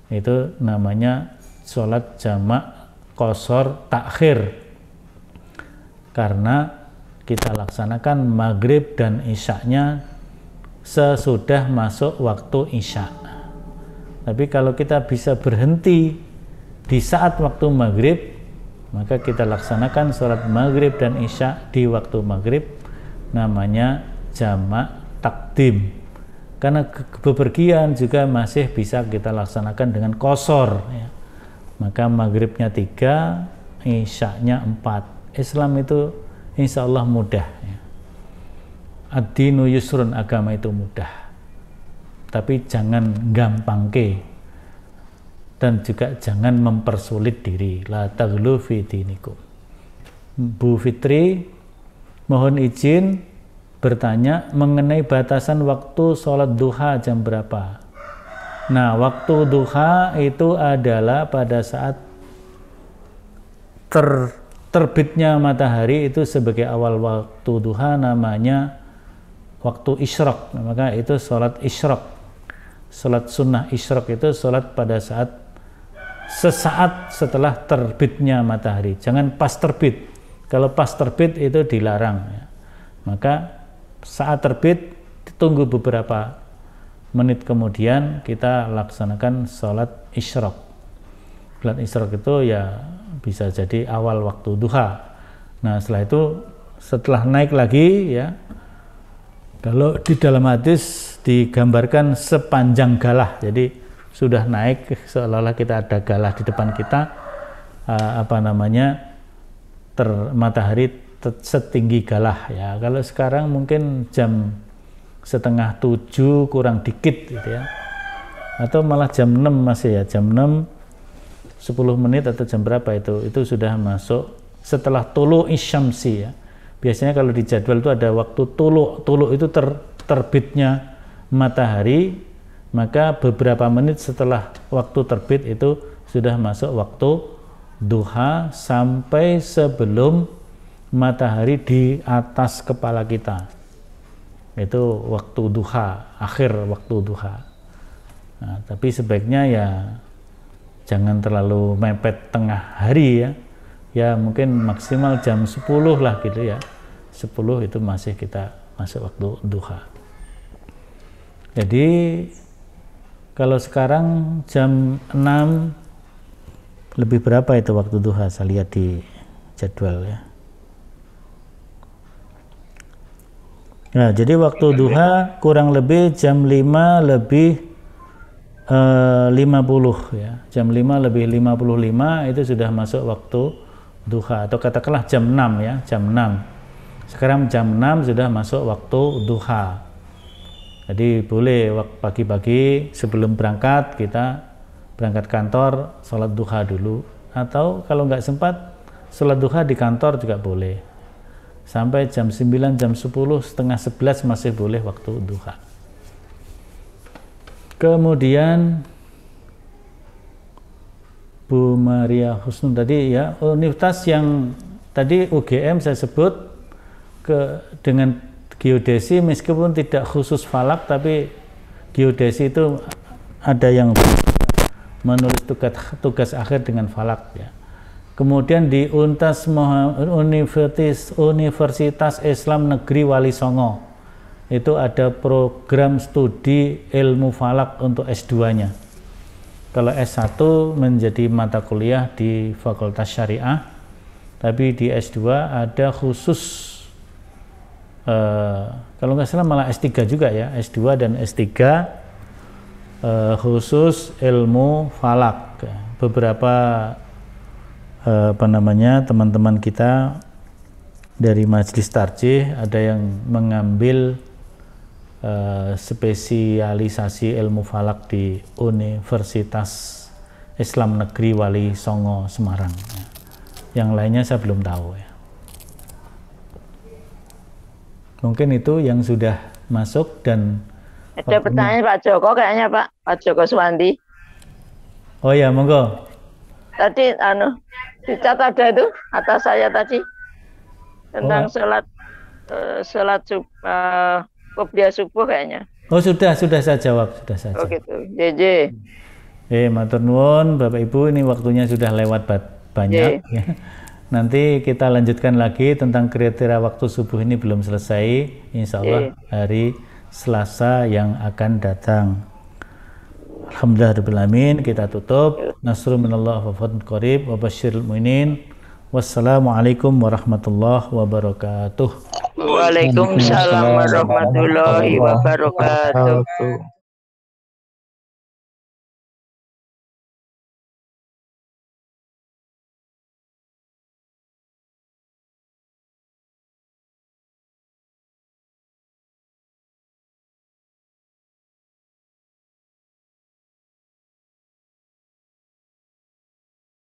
itu namanya sholat jamak kosor takhir karena kita laksanakan maghrib dan isyaknya sesudah masuk waktu isya tapi kalau kita bisa berhenti di saat waktu maghrib maka kita laksanakan sholat maghrib dan isya di waktu maghrib namanya jamak takdim karena bepergian juga masih bisa kita laksanakan dengan kosor ya. maka maghribnya tiga isyaknya empat Islam itu insya Allah mudah ya. ad yusrun agama itu mudah tapi jangan gampang ke dan juga jangan mempersulit diri la taghlu fi dinikum Bu Fitri mohon izin bertanya mengenai batasan waktu sholat duha jam berapa nah waktu duha itu adalah pada saat ter, terbitnya matahari itu sebagai awal waktu duha namanya waktu isyrok maka itu sholat isyrok sholat sunnah isyrok itu sholat pada saat sesaat setelah terbitnya matahari. Jangan pas terbit. Kalau pas terbit itu dilarang. Ya. Maka saat terbit ditunggu beberapa menit kemudian kita laksanakan sholat isyrok. Sholat isyrok itu ya bisa jadi awal waktu duha. Nah setelah itu setelah naik lagi ya kalau di dalam hadis digambarkan sepanjang galah jadi sudah naik seolah-olah kita ada galah di depan kita uh, apa namanya ter matahari setinggi galah ya kalau sekarang mungkin jam setengah tujuh kurang dikit gitu ya atau malah jam 6 masih ya jam 6 10 menit atau jam berapa itu itu sudah masuk setelah tulu isyamsi ya biasanya kalau di jadwal itu ada waktu tulu tulu itu ter, terbitnya matahari maka beberapa menit setelah waktu terbit itu sudah masuk waktu duha sampai sebelum matahari di atas kepala kita itu waktu duha akhir waktu duha nah, tapi sebaiknya ya jangan terlalu mepet tengah hari ya ya mungkin maksimal jam 10 lah gitu ya 10 itu masih kita masuk waktu duha jadi kalau sekarang jam 6 lebih berapa itu waktu duha? Saya lihat di jadwal ya. Nah, jadi waktu duha kurang lebih jam 5 lebih eh, 50 ya. Jam 5 lebih 55 itu sudah masuk waktu duha atau katakanlah jam 6 ya, jam 6. Sekarang jam 6 sudah masuk waktu duha. Jadi boleh pagi-pagi sebelum berangkat kita berangkat kantor sholat duha dulu atau kalau nggak sempat sholat duha di kantor juga boleh sampai jam 9, jam 10, setengah 11 masih boleh waktu duha. Kemudian Bu Maria Husnul tadi ya universitas yang tadi UGM saya sebut ke dengan geodesi meskipun tidak khusus falak tapi geodesi itu ada yang menulis tugas, tugas akhir dengan falak ya. Kemudian di Untas Universitas, Universitas Islam Negeri Wali Songo itu ada program studi ilmu falak untuk S2-nya. Kalau S1 menjadi mata kuliah di Fakultas Syariah, tapi di S2 ada khusus uh, kalau nggak salah malah S3 juga ya, S2 dan S3 uh, eh, khusus ilmu falak. Beberapa uh, apa namanya teman-teman kita dari Majelis Tarjih ada yang mengambil uh, spesialisasi ilmu falak di Universitas Islam Negeri Wali Songo Semarang. Yang lainnya saya belum tahu ya. Mungkin itu yang sudah masuk dan ada oh, pertanyaan Pak Joko kayaknya Pak Pak Joko Suwandi. Oh ya, monggo. Tadi anu dicat ada itu atas saya tadi tentang oh. sholat eh, sholat subuh eh, uh, subuh kayaknya. Oh sudah sudah saya jawab sudah saya. Oke Oh JJ. Gitu. Eh matur nuwun Bapak Ibu ini waktunya sudah lewat banyak. Ye. Ya. Nanti kita lanjutkan lagi tentang kriteria waktu subuh ini belum selesai. Insya Allah hari Selasa yang akan datang. Alhamdulillah Kita tutup. Nasrul wa fathun qarib wa basyirul mu'minin. Wassalamualaikum warahmatullahi wabarakatuh. Waalaikumsalam warahmatullahi wabarakatuh.